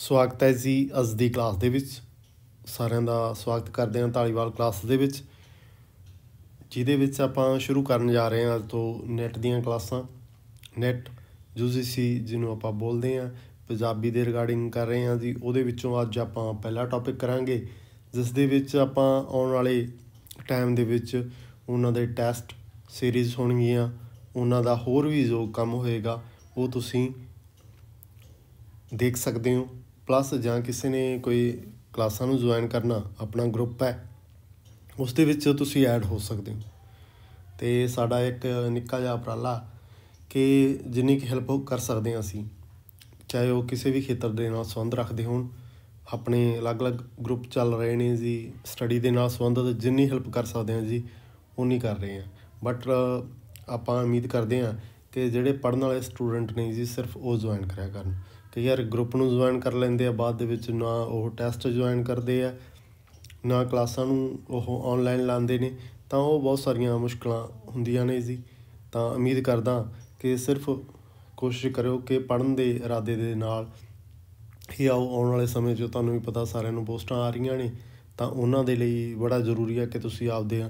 ਸਵਾਗਤ ਹੈ ਜੀ ਅੱਜ ਦੀ ਕਲਾਸ ਦੇ ਵਿੱਚ ਸਾਰਿਆਂ ਦਾ ਸਵਾਗਤ ਕਰਦੇ ਹਾਂ ਤਾਲੀਵਾਲ ਕਲਾਸ ਦੇ ਵਿੱਚ ਜਿਹਦੇ ਵਿੱਚ ਆਪਾਂ ਸ਼ੁਰੂ ਕਰਨ ਜਾ ਰਹੇ ਹਾਂ ਅੱਜ ਤੋਂ ਨੈਟ ਦੀਆਂ ਕਲਾਸਾਂ ਨੈਟ ਯੂਜੀਸੀ ਜਿਹਨੂੰ ਆਪਾਂ ਬੋਲਦੇ ਹਾਂ ਪੰਜਾਬੀ ਦੇ ਰਿਗਾਰਡਿੰਗ ਕਰ ਰਹੇ ਹਾਂ ਜੀ ਉਹਦੇ ਵਿੱਚੋਂ ਅੱਜ ਆਪਾਂ ਪਹਿਲਾ ਟੌਪਿਕ ਕਰਾਂਗੇ ਜਿਸ ਦੇ ਵਿੱਚ ਆਪਾਂ ਆਉਣ ਵਾਲੇ ਟਾਈਮ ਦੇ ਵਿੱਚ ਉਹਨਾਂ ਦੇ ਟੈਸਟ ਸੀਰੀਜ਼ ਹੋਣਗੀਆਂ ਉਹਨਾਂ ਦਾ ਹੋਰ ਵੀ ਜੋ ਕੰਮ ਹੋਏਗਾ ਉਹ ਤੁਸੀਂ ਦੇਖ ਸਕਦੇ ਹੋ ਪਲੱਸ ਜਾਂ ਕਿਸੇ ਨੇ ਕੋਈ ਕਲਾਸਾਂ ਨੂੰ ਜੁਆਇਨ ਕਰਨਾ ਆਪਣਾ ਗਰੁੱਪ ਹੈ ਉਸ ਦੇ ਵਿੱਚ ਤੁਸੀਂ ਐਡ ਹੋ ਸਕਦੇ ਹੋ ਤੇ ਸਾਡਾ ਇੱਕ ਨਿੱਕਾ ਜਿਹਾ ਉਪਰਾਲਾ ਕਿ ਜਿੰਨੀ ਕਿ ਹੈਲਪ ਕਰ ਸਕਦੇ ਹਾਂ ਅਸੀਂ ਚਾਹੇ ਉਹ ਕਿਸੇ ਵੀ ਖੇਤਰ ਦੇ ਨਾਲ ਸੰਬੰਧ ਰੱਖਦੇ ਹੋਣ ਆਪਣੇ ਅਲੱਗ-ਅਲੱਗ ਗਰੁੱਪ ਚੱਲ ਰਹੇ ਨੇ ਜੀ ਸਟੱਡੀ ਦੇ ਨਾਲ ਸੰਬੰਧਤ ਜਿੰਨੀ ਹੈਲਪ ਕਰ ਸਕਦੇ ਹਾਂ ਜੀ ਉਨੀ ਕਰ ਰਹੇ ਹਾਂ ਬਟ ਆਪਾਂ ਉਮੀਦ ਕਰਦੇ ਹਾਂ ਕਿ ਜਿਹੜੇ ਪੜਨ ਵਾਲੇ ਸਟੂਡੈਂਟ ਨੇ ਜੀ ਸਿਰਫ ਉਹ ਜੁਆਇਨ ਕਰਿਆ ਕਰਨ ਕਈ ਵਾਰ ਗਰੁੱਪ ਨੂੰ ਜੁਆਇਨ ਕਰ ਲੈਂਦੇ ਆ ਬਾਅਦ ਦੇ ਵਿੱਚ ਨਾ ਉਹ ਟੈਸਟ ਜੁਆਇਨ ਕਰਦੇ ਆ ਨਾ ਕਲਾਸਾਂ ਨੂੰ ਉਹ ਆਨਲਾਈਨ ਲਾਉਂਦੇ ਨੇ ਤਾਂ ਉਹ ਬਹੁਤ ਸਾਰੀਆਂ ਮੁਸ਼ਕਲਾਂ ਹੁੰਦੀਆਂ ਨੇ ਜੀ ਤਾਂ ਉਮੀਦ ਕਰਦਾ ਕਿ ਸਿਰਫ ਕੋਸ਼ਿਸ਼ ਕਰਿਓ ਕਿ ਪੜਨ ਦੇ ਇਰਾਦੇ ਦੇ ਨਾਲ ਹੀ ਆਓ ਆਉਣ ਵਾਲੇ ਸਮੇਂ 'ਚ ਤੁਹਾਨੂੰ ਵੀ ਪਤਾ ਸਾਰਿਆਂ ਨੂੰ ਪੋਸਟਾਂ ਆ ਰਹੀਆਂ ਨੇ ਤਾਂ ਉਹਨਾਂ ਦੇ ਲਈ ਬੜਾ ਜ਼ਰੂਰੀ ਹੈ ਕਿ ਤੁਸੀਂ ਆਪਦੇ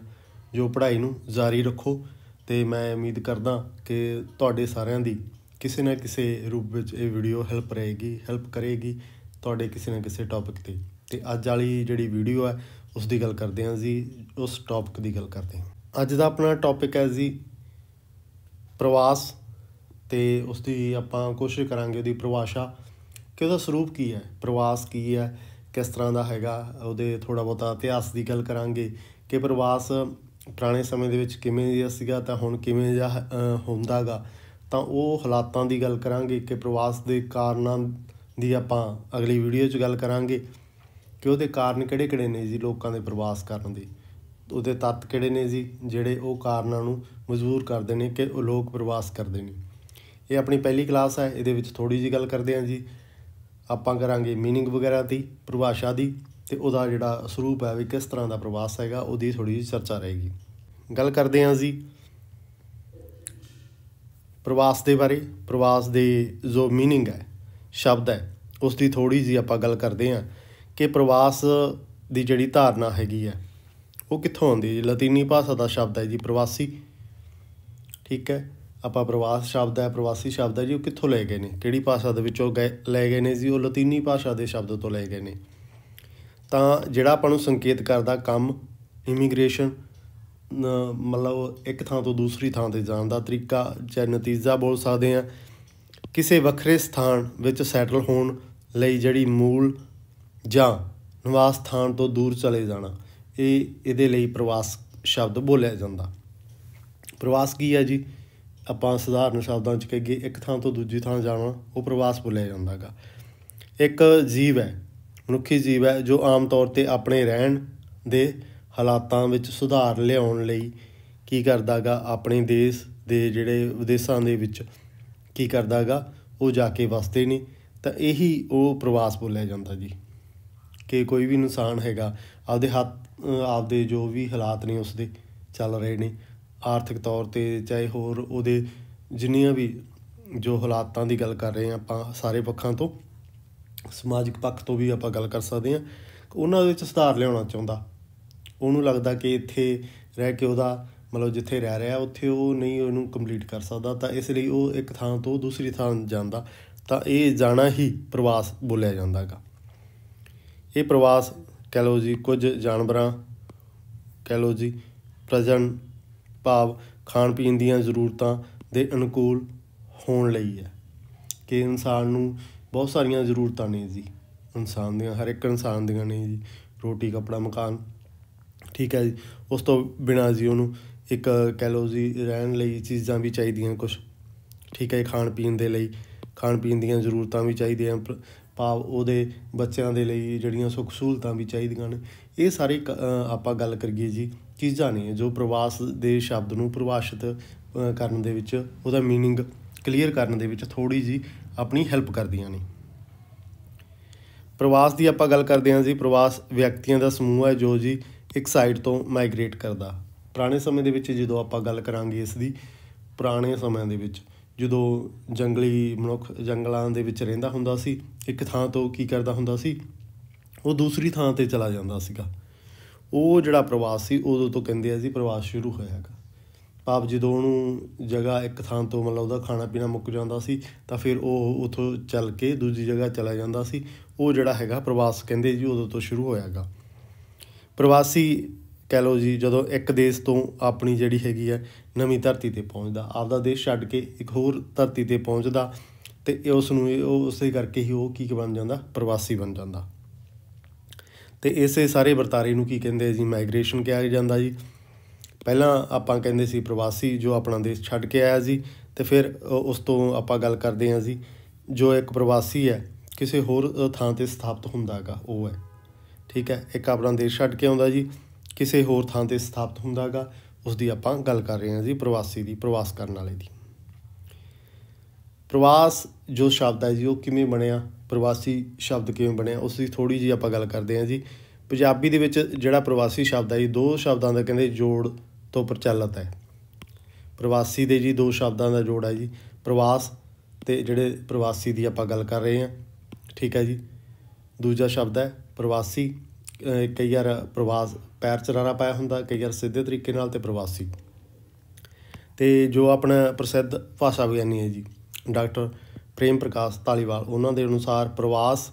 ਜੋ ਪੜ੍ਹਾਈ ਨੂੰ ਜਾਰੀ ਰੱਖੋ ਤੇ ਮੈਂ ਉਮੀਦ ਕਰਦਾ ਕਿ ਤੁਹਾਡੇ ਸਾਰਿਆਂ ਦੀ ਕਿਸੇ ਨਾ ਕਿਸੇ ਰੂਪ ਵਿੱਚ ਇਹ ਵੀਡੀਓ ਹੈਲਪ ਰਹੇਗੀ ਹੈਲਪ ਕਰੇਗੀ ਤੁਹਾਡੇ ਕਿਸੇ ਨਾ ਕਿਸੇ ਟੌਪਿਕ ਤੇ ਤੇ ਅੱਜ ਵਾਲੀ ਜਿਹੜੀ ਵੀਡੀਓ ਹੈ ਉਸ ਦੀ ਗੱਲ ਕਰਦੇ ਹਾਂ ਜੀ ਉਸ ਟੌਪਿਕ ਦੀ ਗੱਲ ਕਰਦੇ ਹਾਂ ਅੱਜ ਦਾ ਆਪਣਾ ਟੌਪਿਕ ਹੈ ਜੀ ਪ੍ਰਵਾਸ ਤੇ ਉਸ ਦੀ ਆਪਾਂ ਕੋਸ਼ਿਸ਼ ਕਰਾਂਗੇ ਉਹਦੀ ਪ੍ਰਵਾਸ਼ਾ ਕਿ ਉਹਦਾ ਸਰੂਪ ਕੀ ਹੈ ਪ੍ਰਵਾਸ ਕੀ ਹੈ ਕਿਸ ਤਰ੍ਹਾਂ ਦਾ ਹੈਗਾ ਉਹਦੇ ਥੋੜਾ ਬਹੁਤਾ ਇਤਿਹਾਸ ਦੀ ਗੱਲ ਕਰਾਂਗੇ ਕਿ ਪ੍ਰਵਾਸ ਪੁਰਾਣੇ ਸਮੇਂ ਦੇ ਵਿੱਚ ਕਿਵੇਂ ਜਿਹਾ ਸੀਗਾ ਤਾਂ ਹੁਣ ਕਿਵੇਂ ਜਿਹਾ ਹੁੰਦਾਗਾ ਤਾਂ ਉਹ ਹਾਲਾਤਾਂ ਦੀ ਗੱਲ ਕਰਾਂਗੇ ਕਿ ਪ੍ਰਵਾਸ ਦੇ ਕਾਰਨਾਂ ਦੀ ਆਪਾਂ ਅਗਲੀ ਵੀਡੀਓ 'ਚ ਗੱਲ ਕਰਾਂਗੇ ਕਿ ਉਹਦੇ ਕਾਰਨ ਕਿਹੜੇ ਕਿਹੜੇ ਨੇ ਜੀ ਲੋਕਾਂ ਦੇ ਪ੍ਰਵਾਸ ਕਰਨ ਦੇ ਉਹਦੇ ਤੱਤ ਕਿਹੜੇ ਨੇ ਜੀ ਜਿਹੜੇ ਉਹ ਕਾਰਨਾਂ ਨੂੰ ਮਜਬੂਰ ਕਰਦੇ ਨੇ ਕਿ ਉਹ ਲੋਕ ਪ੍ਰਵਾਸ ਕਰਦੇ ਨੇ ਇਹ ਆਪਣੀ ਪਹਿਲੀ ਕਲਾਸ ਹੈ ਇਹਦੇ ਵਿੱਚ ਥੋੜੀ ਜੀ ਗੱਲ ਕਰਦੇ ਹਾਂ ਜੀ ਆਪਾਂ ਕਰਾਂਗੇ मीनिंग ਵਗੈਰਾ ਦੀ ਪਰਿਭਾਸ਼ਾ ਦੀ ਤੇ ਉਹਦਾ ਜਿਹੜਾ ਸਰੂਪ ਹੈ ਵੀ ਕਿਸ ਤਰ੍ਹਾਂ ਦਾ ਪ੍ਰਵਾਸ ਹੈਗਾ ਉਹਦੀ ਥੋੜੀ ਜੀ ਚਰਚਾ ਰਹੇਗੀ ਗੱਲ ਕਰਦੇ ਹਾਂ ਜੀ ਪ੍ਰਵਾਸ ਦੇ ਬਾਰੇ ਪ੍ਰਵਾਸ ਦੇ ਜੋ मीनिंग ਹੈ ਸ਼ਬਦ ਹੈ ਉਸ ਦੀ ਥੋੜੀ ਜੀ ਆਪਾਂ ਗੱਲ ਕਰਦੇ ਹਾਂ ਕਿ ਪ੍ਰਵਾਸ ਦੀ ਜਿਹੜੀ ਧਾਰਨਾ ਹੈਗੀ ਹੈ ਉਹ ਕਿੱਥੋਂ ਆਉਂਦੀ ਹੈ ਲਾਤੀਨੀ ਭਾਸ਼ਾ ਦਾ ਸ਼ਬਦ ਹੈ ਜੀ ਪ੍ਰਵਾਸੀ ਠੀਕ ਹੈ ਆਪਾਂ ਪ੍ਰਵਾਸ ਸ਼ਬਦ ਹੈ ਪ੍ਰਵਾਸੀ ਸ਼ਬਦ ਹੈ ਜੀ ਉਹ ਕਿੱਥੋਂ ਲੈ ਗਏ ਨੇ ਕਿਹੜੀ ਭਾਸ਼ਾ ਦੇ ਵਿੱਚੋਂ ਲੈ ਗਏ ਨੇ ਜੀ ਉਹ ਲਾਤੀਨੀ ਭਾਸ਼ਾ ਦੇ ਸ਼ਬਦ ਤੋਂ ਲੈ ਗਏ ਨੇ ਤਾਂ ਜਿਹੜਾ ਆਪਾਂ ਨੂੰ ਸੰਕੇਤ ਕਰਦਾ ਕੰਮ ਇਮੀਗ੍ਰੇਸ਼ਨ ਮਤਲਬ ਇੱਕ ਥਾਂ ਤੋਂ ਦੂਸਰੀ ਥਾਂ ਤੇ ਜਾਣ ਦਾ ਤਰੀਕਾ ਜਾਂ ਨਤੀਜਾ ਬੋਲ ਸਕਦੇ ਆ ਕਿਸੇ ਵੱਖਰੇ ਸਥਾਨ ਵਿੱਚ ਸੈਟਲ ਹੋਣ ਲਈ ਜਿਹੜੀ ਮੂਲ ਜਾਂ ਨਿਵਾਸ ਸਥਾਨ ਤੋਂ ਦੂਰ ਚਲੇ ਜਾਣਾ ਇਹ ਇਹਦੇ ਲਈ ਪ੍ਰਵਾਸ ਸ਼ਬਦ ਬੋਲਿਆ ਜਾਂਦਾ ਪ੍ਰਵਾਸ ਕੀ ਹੈ ਜੀ ਆਪਾਂ ਸਧਾਰਨ ਸ਼ਬਦਾਂ ਚ ਕਹੀਏ ਇੱਕ ਥਾਂ ਤੋਂ ਦੂਜੀ ਥਾਂ ਜਾਣਾ ਉਹ ਪ੍ਰਵਾਸ ਬੋਲਿਆ ਜਾਂਦਾਗਾ ਇੱਕ ਜੀਵ ਹੈ ਮਨੁੱਖੀ ਜੀਵ ਹੈ ਜੋ ਆਮ ਤੌਰ ਤੇ ਆਪਣੇ ਰਹਿਣ ਦੇ ਹਾਲਾਤਾਂ ਵਿੱਚ ਸੁਧਾਰ ਲਿਆਉਣ ਲਈ ਕੀ ਕਰਦਾਗਾ ਆਪਣੇ ਦੇਸ਼ ਦੇ ਜਿਹੜੇ ਵਿਦੇਸ਼ਾਂ ਦੇ ਵਿੱਚ ਕੀ ਕਰਦਾਗਾ ਉਹ ਜਾ ਕੇ ਵਸਦੇ ਨੇ ਤਾਂ ਇਹੀ ਉਹ ਪ੍ਰਵਾਸ ਬੋਲਿਆ ਜਾਂਦਾ ਜੀ ਕਿ ਕੋਈ ਵੀ ਇਨਸਾਨ ਹੈਗਾ ਆਪਦੇ ਹੱਥ ਆਪਦੇ ਜੋ ਵੀ ਹਾਲਾਤ ਨੇ ਉਸ ਦੇ ਚੱਲ ਰਹੇ ਨੇ ਆਰਥਿਕ ਤੌਰ ਤੇ ਚਾਹੇ ਹੋਰ ਉਹਦੇ ਜਿੰਨੀਆਂ ਵੀ ਜੋ ਹਾਲਾਤਾਂ ਦੀ ਗੱਲ ਕਰ ਰਹੇ ਆ ਆਪਾਂ ਸਾਰੇ ਪੱਖਾਂ ਤੋਂ ਸਮਾਜਿਕ ਪੱਖ ਤੋਂ ਵੀ ਆਪਾਂ ਗੱਲ ਕਰ ਸਕਦੇ ਆ ਉਹਨਾਂ ਦੇ ਵਿੱਚ ਸੁਧਾਰ ਲਿਆਉਣਾ ਚਾਹੁੰਦਾ ਉਹਨੂੰ ਲੱਗਦਾ ਕਿ ਇੱਥੇ ਰਹਿ ਕੇ ਉਹਦਾ ਮਤਲਬ ਜਿੱਥੇ ਰਹਿ ਰਿਹਾ ਉੱਥੇ ਉਹ ਨਹੀਂ ਉਹਨੂੰ ਕੰਪਲੀਟ ਕਰ ਸਕਦਾ ਤਾਂ ਇਸ ਲਈ ਉਹ ਇੱਕ ਥਾਂ ਤੋਂ ਦੂਸਰੀ ਥਾਂ ਜਾਂਦਾ ਤਾਂ ਇਹ ਜਾਣਾ ਹੀ ਪ੍ਰਵਾਸ ਬੋਲਿਆ ਜਾਂਦਾ ਹੈਗਾ ਇਹ ਪ੍ਰਵਾਸ ਕਹ ਲੋ ਜੀ ਕੁਝ ਜਾਨਵਰਾਂ ਕਹ ਲੋ ਜੀ ਪ੍ਰਜਨ ਭਾਵ ਖਾਣ ਪੀਣ ਦੀਆਂ ਜ਼ਰੂਰਤਾਂ ਦੇ ਅਨੁਕੂਲ ਹੋਣ ਲਈ ਹੈ ਕਿ ਇਨਸਾਨ ਨੂੰ ਬਹੁਤ ਸਾਰੀਆਂ ਜ਼ਰੂਰਤਾਂ ਨੇ ਜੀ ਇਨਸਾਨ ਦੀਆਂ ਹਰ ਇੱਕ ਇਨਸਾਨ ਦੀਆਂ ਨੇ ਜੀ ਰੋਟੀ ਕੱਪੜਾ ਮਕਾਨ ਠੀਕ ਹੈ ਜੀ ਉਸ ਤੋਂ ਬਿਨਾ ਜੀ ਉਹਨੂੰ ਇੱਕ ਕਹਿ ਲਓ ਜੀ ਰਹਿਣ ਲਈ ਚੀਜ਼ਾਂ ਵੀ ਚਾਹੀਦੀਆਂ ਕੁਝ ਠੀਕ ਹੈ ਖਾਣ ਪੀਣ ਦੇ ਲਈ ਖਾਣ ਪੀਣ ਦੀਆਂ ਜ਼ਰੂਰਤਾਂ ਵੀ ਚਾਹੀਦੀਆਂ ਭਾਵ ਉਹਦੇ ਬੱਚਿਆਂ ਦੇ ਲਈ ਜਿਹੜੀਆਂ ਸੁੱਖ ਸਹੂਲਤਾਂ ਵੀ ਚਾਹੀਦੀਆਂ ਨੇ ਇਹ ਸਾਰੇ ਆਪਾਂ ਗੱਲ ਕਰੀਏ ਜੀ ਚੀਜ਼ਾਂ ਨੇ ਜੋ ਪ੍ਰਵਾਸ ਦੇ ਸ਼ਬਦ ਨੂੰ ਪ੍ਰਵਾਸ਼ਿਤ ਕਰਨ ਦੇ ਵਿੱਚ ਉਹਦਾ मीनिंग ਕਲੀਅਰ ਕਰਨ ਦੇ ਵਿੱਚ ਥੋੜੀ ਜੀ ਆਪਣੀ ਹੈਲਪ ਕਰਦੀਆਂ ਨੇ ਪ੍ਰਵਾਸ ਦੀ ਆਪਾਂ ਗੱਲ ਕਰਦੇ ਹਾਂ ਜੀ ਪ੍ਰਵਾਸ ਵਿਅਕਤੀਆਂ ਦਾ ਸਮੂਹ ਹੈ ਜੋ ਜੀ ਇੱਕ ਸਾਈਡ ਤੋਂ ਮਾਈਗ੍ਰੇਟ ਕਰਦਾ ਪੁਰਾਣੇ ਸਮੇਂ ਦੇ ਵਿੱਚ ਜਦੋਂ ਆਪਾਂ ਗੱਲ ਕਰਾਂਗੇ ਇਸ ਦੀ ਪੁਰਾਣੇ ਸਮਿਆਂ ਦੇ ਵਿੱਚ ਜਦੋਂ ਜੰਗਲੀ ਮਨੁੱਖ ਜੰਗਲਾਂ ਦੇ ਵਿੱਚ ਰਹਿੰਦਾ ਹੁੰਦਾ ਸੀ ਇੱਕ ਥਾਂ ਤੋਂ ਕੀ ਕਰਦਾ ਹੁੰਦਾ ਸੀ ਉਹ ਦੂਸਰੀ ਥਾਂ ਤੇ ਚਲਾ ਜਾਂਦਾ ਸੀਗਾ ਉਹ ਜਿਹੜਾ ਪ੍ਰਵਾਸ ਸੀ ਉਦੋਂ ਤੋਂ ਕਹਿੰਦੇ ਆ ਜੀ ਪ੍ਰਵਾਸ ਸ਼ੁਰੂ ਹੋਇਆਗਾ ਪਾਪ ਜਦੋਂ ਉਹਨੂੰ ਜਗ੍ਹਾ ਇੱਕ ਥਾਂ ਤੋਂ ਮਤਲਬ ਉਹਦਾ ਖਾਣਾ ਪੀਣਾ ਮੁੱਕ ਜਾਂਦਾ ਸੀ ਤਾਂ ਫਿਰ ਉਹ ਉਥੋਂ ਚੱਲ ਕੇ ਦੂਜੀ ਜਗ੍ਹਾ ਚਲਾ ਜਾਂਦਾ ਸੀ ਉਹ ਜਿਹੜਾ ਹੈਗਾ ਪ੍ਰਵਾਸ ਕਹਿੰਦੇ ਜੀ ਉਦੋਂ ਤੋਂ ਸ਼ੁਰੂ ਹੋਇਆਗਾ ਪ੍ਰਵਾਸੀ ਕਹਿ ਲਓ ਜੀ ਜਦੋਂ ਇੱਕ ਦੇਸ਼ ਤੋਂ ਆਪਣੀ ਜਿਹੜੀ ਹੈਗੀ ਹੈ ਨਵੀਂ ਧਰਤੀ ਤੇ ਪਹੁੰਚਦਾ ਆਪਦਾ ਦੇਸ਼ ਛੱਡ ਕੇ ਇੱਕ ਹੋਰ ਧਰਤੀ ਤੇ ਪਹੁੰਚਦਾ ਤੇ ਉਸ ਨੂੰ ਉਹ ਉਸੇ ਕਰਕੇ ਹੀ ਉਹ ਕੀ ਬਣ ਜਾਂਦਾ ਪ੍ਰਵਾਸੀ ਬਣ ਜਾਂਦਾ ਤੇ ਇਸੇ ਸਾਰੇ ਵਰਤਾਰੇ ਨੂੰ ਕੀ ਕਹਿੰਦੇ ਜੀ ਮਾਈਗ੍ਰੇਸ਼ਨ ਕਿਹਾ ਜਾਂਦਾ ਜੀ ਪਹਿਲਾਂ ਆਪਾਂ ਕਹਿੰਦੇ ਸੀ ਪ੍ਰਵਾਸੀ ਜੋ ਆਪਣਾ ਦੇਸ਼ ਛੱਡ ਕੇ ਆਇਆ ਜੀ ਤੇ ਫਿਰ ਉਸ ਤੋਂ ਆਪਾਂ ਗੱਲ ਕਰਦੇ ਹਾਂ ਜੀ ਜੋ ਇੱਕ ਪ੍ਰਵਾਸੀ ਹੈ ਕਿਸੇ ਹੋਰ ਥਾਂ ਤੇ ਸਥਾਪਿਤ ਹੁੰਦਾਗਾ ਉਹ ਹੈ ਠੀਕ ਹੈ ਇੱਕ ਆਪਣਾ ਦੇਸ਼ ਛੱਡ ਕੇ ਆਉਂਦਾ ਜੀ ਕਿਸੇ ਹੋਰ ਥਾਂ ਤੇ ਸਥਾਪਿਤ ਹੁੰਦਾਗਾ ਉਸ ਦੀ ਆਪਾਂ ਗੱਲ ਕਰ ਰਹੇ ਹਾਂ ਜੀ ਪ੍ਰਵਾਸੀ ਦੀ ਪ੍ਰਵਾਸ ਕਰਨ ਵਾਲੇ ਦੀ ਪ੍ਰਵਾਸ ਜੋ ਸ਼ਬਦ ਹੈ ਜੀ ਉਹ ਕਿਵੇਂ ਬਣਿਆ ਪ੍ਰਵਾਸੀ ਸ਼ਬਦ ਕਿਵੇਂ ਬਣਿਆ ਉਸ ਦੀ ਥੋੜੀ ਜੀ ਆਪਾਂ ਗੱਲ ਕਰਦੇ ਹਾਂ ਜੀ ਪੰਜਾਬੀ ਦੇ ਵਿੱਚ ਜਿਹੜਾ ਪ੍ਰਵਾਸੀ ਸ਼ਬਦ ਹੈ ਜੀ ਦੋ ਸ਼ਬਦਾਂ ਦਾ ਕਹਿੰਦੇ ਜੋੜ ਤੋਂ ਪ੍ਰਚਲਿਤ ਹੈ ਪ੍ਰਵਾਸੀ ਦੇ ਜੀ ਦੋ ਸ਼ਬਦਾਂ ਦਾ ਜੋੜ ਹੈ ਜੀ ਪ੍ਰਵਾਸ ਤੇ ਜਿਹੜੇ ਪ੍ਰਵਾਸੀ ਦੀ ਆਪਾਂ ਗੱਲ ਕਰ ਰਹੇ ਹਾਂ ਠੀਕ ਹੈ ਜੀ ਦੂਜਾ ਸ਼ਬਦ ਹੈ ਪ੍ਰਵਾਸੀ ਕਈ ਵਾਰ ਪ੍ਰਵਾਸ ਪੈਰ ਚਰਾਰਾ ਪਾਇਆ ਹੁੰਦਾ ਕਈ ਵਾਰ ਸਿੱਧੇ ਤਰੀਕੇ ਨਾਲ ਤੇ ਪ੍ਰਵਾਸੀ ਤੇ ਜੋ ਆਪਣਾ ਪ੍ਰਸਿੱਧ ਭਾਸ਼ਾ ਵਿਗਿਆਨੀ ਹੈ ਜੀ ਡਾਕਟਰ ਪ੍ਰੇਮ ਪ੍ਰਕਾਸ਼ ਤਾਲੀਵਾਲ ਉਹਨਾਂ ਦੇ ਅਨੁਸਾਰ ਪ੍ਰਵਾਸ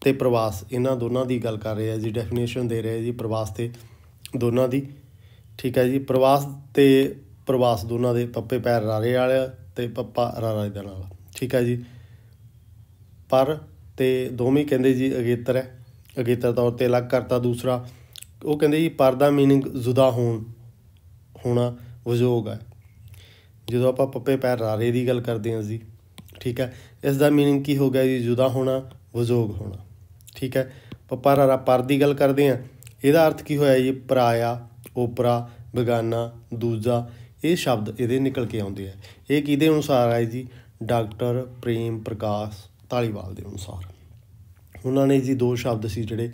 ਤੇ ਪ੍ਰਵਾਸ ਇਹਨਾਂ ਦੋਨਾਂ ਦੀ ਗੱਲ ਕਰ ਰਹੇ ਆ ਜੀ ਡੈਫੀਨੇਸ਼ਨ ਦੇ ਰਹੇ ਆ ਜੀ ਪ੍ਰਵਾਸ ਤੇ ਦੋਨਾਂ ਦੀ ਠੀਕ ਹੈ ਜੀ ਪ੍ਰਵਾਸ ਤੇ ਪ੍ਰਵਾਸ ਦੋਨਾਂ ਦੇ ਪੱਪੇ ਪੈਰ ਰਾਰੇ ਵਾਲੇ ਤੇ ਪੱਪਾ ਰਾਰਾ ਦੇ ਨਾਲ ਠੀਕ ਹੈ ਜੀ ਪਰ ਤੇ ਦੋਵੇਂ ਕਹਿੰਦੇ ਜੀ ਅਗੇਤਰ ਹੈ ਅਗੇਤਰ ਤੌਰ ਤੇ ਅਲੱਗ ਕਰਤਾ ਦੂਸਰਾ ਉਹ ਕਹਿੰਦੇ ਜੀ ਪਰਦਾ मीनिंग ਜ਼ੁਦਾ ਹੋਣ ਹੋਣਾ ਵਜੋਗ ਹੈ ਜਦੋਂ ਆਪਾਂ ਪੱਪੇ ਪੈਰ ਰਾਰੇ ਦੀ ਗੱਲ ਕਰਦੇ ਹਾਂ ਜੀ ਠੀਕ ਹੈ ਇਸ ਦਾ मीनिंग ਕੀ ਹੋ ਗਿਆ ਜੀ ਜ਼ੁਦਾ ਹੋਣਾ ਵਜੋਗ ਹੋਣਾ ਠੀਕ ਹੈ ਪੱਪਾ ਰਾਰਾ ਪਰ ਦੀ ਗੱਲ ਕਰਦੇ ਹਾਂ ਇਹਦਾ ਅਰਥ ਕੀ ਹੋਇਆ ਜੀ ਪਰਾਇਆ ਉਪਰਾ ਬਗਾਨਾ ਦੂਜਾ ਇਹ ਸ਼ਬਦ ਇਹਦੇ ਨਿਕਲ ਕੇ ਆਉਂਦੇ ਆ ਇਹ ਕਿਹਦੇ ਅਨੁਸਾਰ ਆਏ ਜੀ ਡਾਕਟਰ ਪ੍ਰੇਮ ਪ੍ਰਕਾਸ਼ ਤਾਲੀਵਾਲ ਦੇ ਅਨੁਸਾਰ ਉਹਨਾਂ ਨੇ ਜੀ ਦੋ ਸ਼ਬਦ ਸੀ ਜਿਹੜੇ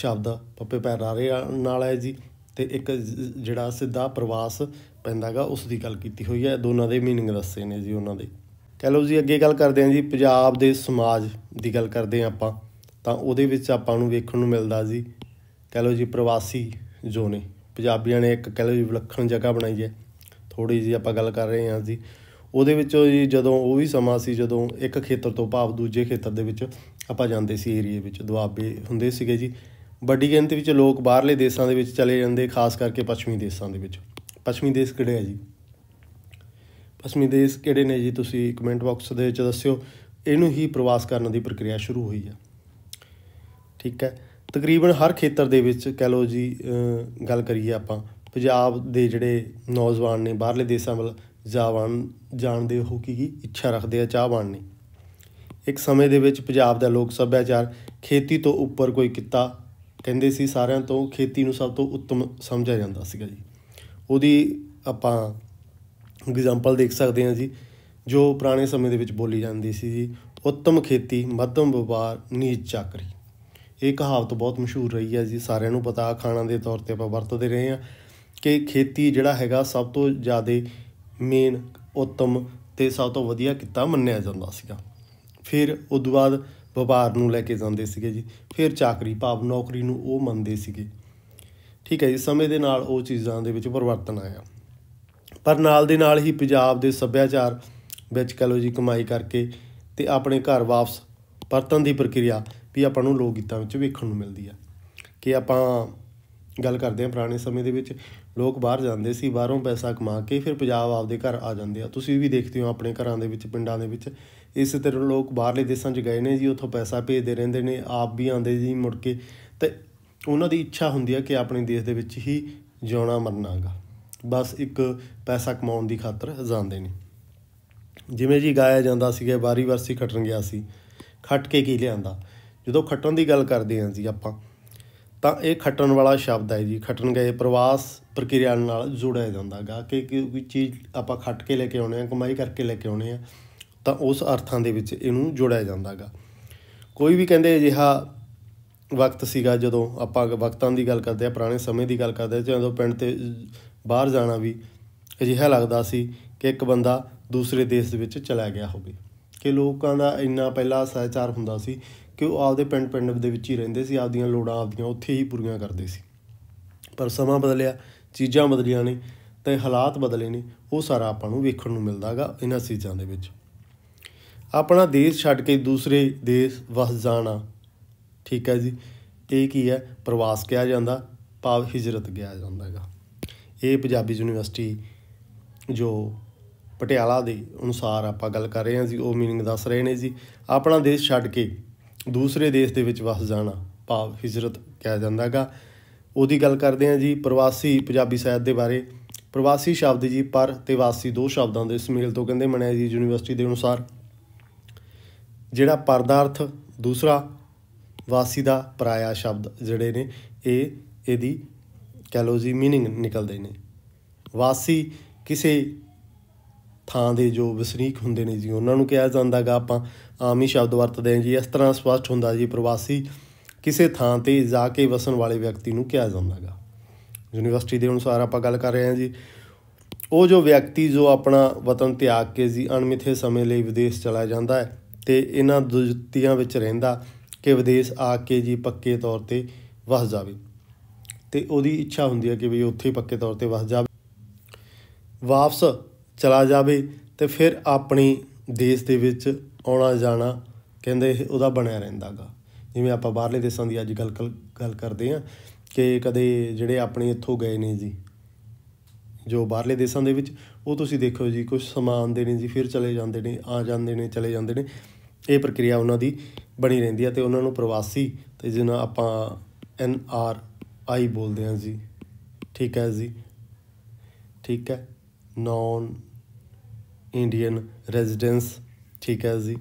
ਸ਼ਬਦ ਪੱਪੇ ਰਾਰੇ ਨਾਲ ਹੈ ਜੀ ਤੇ ਇੱਕ ਜਿਹੜਾ ਸਿੱਧਾ ਪ੍ਰਵਾਸ ਪੈਂਦਾਗਾ ਉਸ ਦੀ ਗੱਲ ਕੀਤੀ ਹੋਈ ਹੈ ਦੋਨਾਂ ਦੇ मीनिंग ਦੱਸੇ ਨੇ ਜੀ ਉਹਨਾਂ ਦੇ ਚਲੋ ਲਓ ਜੀ ਅੱਗੇ ਗੱਲ ਕਰਦੇ ਹਾਂ ਜੀ ਪੰਜਾਬ ਦੇ ਸਮਾਜ ਦੀ ਗੱਲ ਕਰਦੇ ਹਾਂ ਆਪਾਂ ਤਾਂ ਉਹਦੇ ਵਿੱਚ ਆਪਾਂ ਨੂੰ ਵੇਖਣ ਨੂੰ ਮਿਲਦਾ ਜੀ ਕਹ ਲਓ ਜੀ ਪ੍ਰਵਾਸੀ ਜੋ ਨੇ ਪੰਜਾਬੀਆਂ ਨੇ ਇੱਕ ਕਹਿ ਲਓ ਜੀ ਵਿਲੱਖਣ ਜਗ੍ਹਾ ਬਣਾਈ ਹੈ ਥੋੜੀ ਜੀ ਆਪਾਂ ਗੱਲ ਕਰ ਰਹੇ ਹਾਂ ਜੀ ਉਹਦੇ ਵਿੱਚੋਂ ਜੀ ਜਦੋਂ ਉਹ ਵੀ ਸਮਾਂ ਸੀ ਜਦੋਂ ਇੱਕ ਖੇਤਰ ਤੋਂ ਭਾਵ ਦੂਜੇ ਖੇਤਰ ਦੇ ਵਿੱਚ ਆਪਾਂ ਜਾਂਦੇ ਸੀ ਏਰੀਏ ਵਿੱਚ ਦੁਆਬੇ ਹੁੰਦੇ ਸੀਗੇ ਜੀ ਵੱਡੀ ਗਿਣਤੀ ਵਿੱਚ ਲੋਕ ਬਾਹਰਲੇ ਦੇਸ਼ਾਂ ਦੇ ਵਿੱਚ ਚਲੇ ਜਾਂਦੇ ਖਾਸ ਕਰਕੇ ਪੱਛਮੀ ਦੇਸ਼ਾਂ ਦੇ ਵਿੱਚ ਪੱਛਮੀ ਦੇਸ਼ ਕਿਹੜੇ ਆ ਜੀ ਪੱਛਮੀ ਦੇਸ਼ ਕਿਹੜੇ ਨੇ ਜੀ ਤੁਸੀਂ ਕਮੈਂਟ ਬਾਕਸ ਦੇ ਵਿੱਚ ਦੱਸਿਓ ਇਹਨੂੰ ਹੀ ਪ੍ਰਵਾਸ ਕਰਨ ਦੀ ਪ੍ਰਕਿਰਿਆ ਸ਼ੁਰੂ ਹੋਈ ਆ ਠੀਕ ਹੈ ਤਕਰੀਬਨ ਹਰ ਖੇਤਰ ਦੇ ਵਿੱਚ ਕਹਿ ਲੋ ਜੀ ਗੱਲ ਕਰੀਏ ਆਪਾਂ ਪੰਜਾਬ ਦੇ ਜਿਹੜੇ ਨੌਜਵਾਨ ਨੇ ਬਾਹਰਲੇ ਦੇਸ਼ਾਂ ਵੱਲ ਜਾਵਣ ਜਾਣ ਦੇ ਹੋ ਕੀ ਇੱਛਾ ਰੱਖਦੇ ਆ ਚਾਹ ਬਣਨੀ ਇੱਕ ਸਮੇਂ ਦੇ ਵਿੱਚ ਪੰਜਾਬ ਦਾ ਲੋਕ ਸੱਭਿਆਚਾਰ ਖੇਤੀ ਤੋਂ ਉੱਪਰ ਕੋਈ ਕਿੱਤਾ ਕਹਿੰਦੇ ਸੀ ਸਾਰਿਆਂ ਤੋਂ ਖੇਤੀ ਨੂੰ ਸਭ ਤੋਂ ਉੱਤਮ ਸਮਝਿਆ ਜਾਂਦਾ ਸੀਗਾ ਜੀ ਉਹਦੀ ਆਪਾਂ ਐਗਜ਼ਾਮਪਲ ਦੇਖ ਸਕਦੇ ਹਾਂ ਜੀ ਜੋ ਪੁਰਾਣੇ ਸਮੇਂ ਦੇ ਵਿੱਚ ਬੋਲੀ ਜਾਂਦੀ ਸੀ ਜੀ ਉੱਤਮ ਖੇਤੀ ਮੱਧਮ ਵਪਾਰ ਨੀਚ ਚੱਕਰੀ ਇਹ ਕਹਾਵਤ ਬਹੁਤ ਮਸ਼ਹੂਰ ਰਹੀ ਹੈ ਜੀ ਸਾਰਿਆਂ ਨੂੰ ਪਤਾ ਖਾਣਾ ਦੇ ਤੌਰ ਤੇ ਆਪਾਂ ਵਰਤਦੇ ਰਹੇ ਹਾਂ ਕਿ ਖੇਤੀ ਜਿਹੜਾ ਹੈਗਾ ਸਭ ਤੋਂ ਜ਼ਿਆਦਾ ਮੇਨ ਉੱਤਮ ਤੇ ਸਭ ਤੋਂ ਵਧੀਆ ਕਿੱਤਾ ਮੰਨਿਆ ਜਾਂਦਾ ਸੀਗਾ ਫਿਰ ਉਸ ਤੋਂ ਬਾਅਦ ਵਪਾਰ ਨੂੰ ਲੈ ਕੇ ਜਾਂਦੇ ਸੀਗੇ ਜੀ ਫਿਰ ਚਾਕਰੀ ਭਾਵ ਨੌਕਰੀ ਨੂੰ ਉਹ ਮੰਨਦੇ ਸੀਗੇ ਠੀਕ ਹੈ ਜੀ ਸਮੇਂ ਦੇ ਨਾਲ ਉਹ ਚੀਜ਼ਾਂ ਦੇ ਵਿੱਚ ਪਰਿਵਰਤਨ ਆਇਆ ਪਰ ਨਾਲ ਦੇ ਨਾਲ ਹੀ ਪੰਜਾਬ ਦੇ ਸੱਭਿਆਚਾਰ ਵਿੱਚ ਕਹ ਲੋ ਜੀ ਕਮਾਈ ਕਰਕੇ ਤੇ ਆਪਣੇ ਘਰ ਵਾਪਸ ਪਰਤਣ ਦੀ ਪ੍ਰਕਿਰਿਆ ਵੀ ਆਪਾਂ ਨੂੰ ਲੋਕ ਗੀਤਾਂ ਵਿੱਚ ਵੇਖਣ ਨੂੰ ਮਿਲਦੀ ਆ ਕਿ ਆਪਾਂ ਗੱਲ ਕਰਦੇ ਆ ਪੁਰਾਣੇ ਸਮੇਂ ਦੇ ਵਿੱਚ ਲੋਕ ਬਾਹਰ ਜਾਂਦੇ ਸੀ ਬਾਹਰੋਂ ਪੈਸਾ ਕਮਾ ਕੇ ਫਿਰ ਪੰਜਾਬ ਆਪਦੇ ਘਰ ਆ ਜਾਂਦੇ ਆ ਤੁਸੀਂ ਵੀ ਦੇਖਦੇ ਹੋ ਆਪਣੇ ਘਰਾਂ ਦੇ ਵਿੱਚ ਪਿੰਡਾਂ ਦੇ ਵਿੱਚ ਇਸੇ ਤਰ੍ਹਾਂ ਲੋਕ ਬਾਹਰਲੇ ਦੇਸ਼ਾਂ 'ਚ ਗਏ ਨੇ ਜੀ ਉੱਥੋਂ ਪੈਸਾ ਭੇਜਦੇ ਰਹਿੰਦੇ ਨੇ ਆਪ ਵੀ ਆਉਂਦੇ ਜੀ ਮੁੜ ਕੇ ਤੇ ਉਹਨਾਂ ਦੀ ਇੱਛਾ ਹੁੰਦੀ ਆ ਕਿ ਆਪਣੇ ਦੇਸ਼ ਦੇ ਵਿੱਚ ਹੀ ਜਿਉਣਾ ਮਰਨਾਗਾ ਬਸ ਇੱਕ ਪੈਸਾ ਕਮਾਉਣ ਦੀ ਖਾਤਰ ਜਾਂਦੇ ਨੇ ਜਿਵੇਂ ਜੀ ਗਾਇਆ ਜਾਂਦਾ ਸੀਗਾ ਬਾਰੀ ਵਰਸੀ ਖਟਣ ਗਿਆ ਸੀ ਖੱਟ ਕੇ ਕੀ ਲਿਆਂਦਾ ਜਦੋਂ ਖੱਟਣ ਦੀ ਗੱਲ ਕਰਦੇ ਆਂ ਜੀ ਆਪਾਂ ਤਾਂ ਇਹ ਖੱਟਣ ਵਾਲਾ ਸ਼ਬਦ ਹੈ ਜੀ ਖੱਟਣ ਗਏ ਪ੍ਰਵਾਸ ਪ੍ਰਕਿਰਿਆ ਨਾਲ ਜੁੜਿਆ ਜਾਂਦਾ ਹੈਗਾ ਕਿ ਕੋਈ ਚੀਜ਼ ਆਪਾਂ ਖੱਟ ਕੇ ਲੈ ਕੇ ਆਉਣੇ ਆ ਕਮਾਈ ਕਰਕੇ ਲੈ ਕੇ ਆਉਣੇ ਆ ਤਾਂ ਉਸ ਅਰਥਾਂ ਦੇ ਵਿੱਚ ਇਹਨੂੰ ਜੋੜਿਆ ਹੈਗਾ ਕੋਈ ਵੀ ਕਹਿੰਦੇ ਅਜਿਹਾ ਵਕਤ ਸੀਗਾ ਜਦੋਂ ਆਪਾਂ ਵਕਤਾਂ ਦੀ ਗੱਲ ਕਰਦੇ ਆ ਪੁਰਾਣੇ ਸਮੇਂ ਦੀ ਗੱਲ ਕਰਦੇ ਆ ਜਦੋਂ ਪਿੰਡ ਤੇ ਬਾਹਰ ਜਾਣਾ ਵੀ ਅਜਿਹਾ ਲੱਗਦਾ ਸੀ ਕਿ ਇੱਕ ਬੰਦਾ ਦੂਸਰੇ ਦੇਸ਼ ਦੇ ਵਿੱਚ ਚਲਾ ਗਿਆ ਹੋਵੇ ਕਿ ਲੋਕਾਂ ਦਾ ਇੰਨਾ ਪਹਿਲਾਂ ਸਹਿਚਾਰ ਹੁੰਦਾ ਸੀ ਕਿ ਉਹ ਆਪਦੇ ਪਿੰਡ ਪਿੰਡ ਦੇ ਵਿੱਚ ਹੀ ਰਹਿੰਦੇ ਸੀ ਆਪਦੀਆਂ ਲੋੜਾਂ ਆਪਦੀਆਂ ਉੱਥੇ ਹੀ ਪੂਰੀਆਂ ਕਰਦੇ ਸੀ ਪਰ ਸਮਾਂ ਬਦਲਿਆ ਚੀਜ਼ਾਂ ਬਦਲੀਆਂ ਨੇ ਤੇ ਹਾਲਾਤ ਬਦਲੇ ਨੇ ਉਹ ਸਾਰਾ ਆਪਾਂ ਨੂੰ ਵੇਖਣ ਨੂੰ ਮਿਲਦਾਗਾ ਇਹਨਾਂ ਚੀਜ਼ਾਂ ਦੇ ਵਿੱਚ ਆਪਣਾ ਦੇਸ਼ ਛੱਡ ਕੇ ਦੂਸਰੇ ਦੇਸ਼ ਵਸ ਜਾਣਾ ਠੀਕ ਹੈ ਜੀ ਇਹ ਕੀ ਹੈ ਪ੍ਰਵਾਸ ਕਿਹਾ ਜਾਂਦਾ ਪਾਵ ਹਿਜਰਤ ਕਿਹਾ ਜਾਂਦਾ ਹੈਗਾ ਇਹ ਪੰਜਾਬੀ ਯੂਨੀਵਰਸਿਟੀ ਜੋ ਪਟਿਆਲਾ ਦੇ ਅਨੁਸਾਰ ਆਪਾਂ ਗੱਲ ਕਰ ਰਹੇ ਹਾਂ ਜੀ ਉਹ ਮੀਨਿੰਗ ਦੱਸ ਰਹੇ ਨੇ ਜੀ ਆਪਣਾ ਦੇਸ਼ ਛੱਡ ਕੇ ਦੂਸਰੇ ਦੇਸ਼ ਦੇ ਵਿੱਚ ਵਸ ਜਾਣਾ ਭਾਵ ਹਿਜਰਤ ਕਿਹਾ ਜਾਂਦਾਗਾ ਉਹਦੀ ਗੱਲ ਕਰਦੇ ਆਂ ਜੀ ਪ੍ਰਵਾਸੀ ਪੰਜਾਬੀ ਸਾਹਿਤ ਦੇ ਬਾਰੇ ਪ੍ਰਵਾਸੀ ਸ਼ਬਦ ਜੀ ਪਰ ਤੇ ਵਾਸੀ ਦੋ ਸ਼ਬਦਾਂ ਦੇ ਸਮੇਲ ਤੋਂ ਕਹਿੰਦੇ ਬਣਿਆ ਜੀ ਯੂਨੀਵਰਸਿਟੀ ਦੇ ਅਨੁਸਾਰ ਜਿਹੜਾ ਪਰਦਾਰਥ ਦੂਸਰਾ ਵਾਸੀ ਦਾ ਪਰਾਇਆ ਸ਼ਬਦ ਜਿਹੜੇ ਨੇ ਇਹ ਇਹਦੀ ਕੈਲੋਜੀ मीनिंग ਨਿਕਲਦੇ ਨੇ ਵਾਸੀ ਕਿਸੇ ਥਾਂ ਦੇ ਜੋ ਵਸਨੀਕ ਹੁੰਦੇ ਨੇ ਜੀ ਉਹਨਾਂ ਨੂੰ ਕਿਹਾ ਜਾਂਦਾਗਾ ਆਪਾਂ ਆਮ ਹੀ ਸ਼ਬਦ ਵਰਤਦੇ ਆ ਜੀ ਇਸ ਤਰ੍ਹਾਂ ਸਪਸ਼ਟ ਹੁੰਦਾ ਜੀ ਪ੍ਰਵਾਸੀ ਕਿਸੇ ਥਾਂ ਤੇ ਜਾ ਕੇ ਵਸਣ ਵਾਲੇ ਵਿਅਕਤੀ ਨੂੰ ਕਿਹਾ ਜਾਂਦਾ ਹੈਗਾ ਯੂਨੀਵਰਸਿਟੀ ਦੇ ਅਨੁਸਾਰ ਆਪਾਂ ਗੱਲ ਕਰ ਰਹੇ ਹਾਂ ਜੀ ਉਹ ਜੋ ਵਿਅਕਤੀ ਜੋ ਆਪਣਾ ਵਤਨ ਤਿਆਗ ਕੇ ਜੀ ਅਣਮਿੱਥੇ ਸਮੇਂ ਲਈ ਵਿਦੇਸ਼ ਚਲਾ ਜਾਂਦਾ ਹੈ ਤੇ ਇਹਨਾਂ ਦੁਜਤੀਆਂ ਵਿੱਚ ਰਹਿੰਦਾ ਕਿ ਵਿਦੇਸ਼ ਆ ਕੇ ਜੀ ਪੱਕੇ ਤੌਰ ਤੇ ਵਸ ਜਾਵੇ ਤੇ ਉਹਦੀ ਇੱਛਾ ਹੁੰਦੀ ਹੈ ਕਿ ਵੀ ਉੱਥੇ ਪੱਕੇ ਤੌਰ ਤੇ ਵਸ ਜਾਵੇ ਵਾਪਸ ਚਲਾ ਜਾਵੇ ਤੇ ਫਿਰ ਆਪਣੀ ਦੇਸ਼ ਦੇ ਵਿੱਚ ਆਉਣਾ ਜਾਣਾ ਕਹਿੰਦੇ ਉਹਦਾ ਬਣਿਆ ਰਹਿੰਦਾਗਾ ਜਿਵੇਂ ਆਪਾਂ ਬਾਹਰਲੇ ਦੇਸ਼ਾਂ ਦੀ ਅੱਜ ਗੱਲ ਗੱਲ ਕਰਦੇ ਆ ਕਿ ਕਦੇ ਜਿਹੜੇ ਆਪਣੇ ਇੱਥੋਂ ਗਏ ਨੇ ਜੀ ਜੋ ਬਾਹਰਲੇ ਦੇਸ਼ਾਂ ਦੇ ਵਿੱਚ ਉਹ ਤੁਸੀਂ ਦੇਖੋ ਜੀ ਕੁਝ ਸਮਾਂ ਆਉਂਦੇ ਜੀ ਫਿਰ ਚਲੇ ਜਾਂਦੇ ਨੇ ਆ ਜਾਂਦੇ ਨੇ ਚਲੇ ਜਾਂਦੇ ਨੇ ਇਹ ਪ੍ਰਕਿਰਿਆ ਉਹਨਾਂ ਦੀ ਬਣੀ ਰਹਿੰਦੀ ਆ ਤੇ ਉਹਨਾਂ ਨੂੰ ਪ੍ਰਵਾਸੀ ਤੇ ਜਿਹਨਾਂ ਆਪਾਂ ਐਨ ਆਰ ਆਈ ਬੋਲਦੇ ਆ ਜੀ ਠੀਕ ਹੈ ਜੀ ਠੀਕ ਹੈ ਨੌਨ ਇੰਡੀਅਨ ਰੈਜ਼ੀਡੈਂਸ ਠੀਕ ਹੈ ਜੀ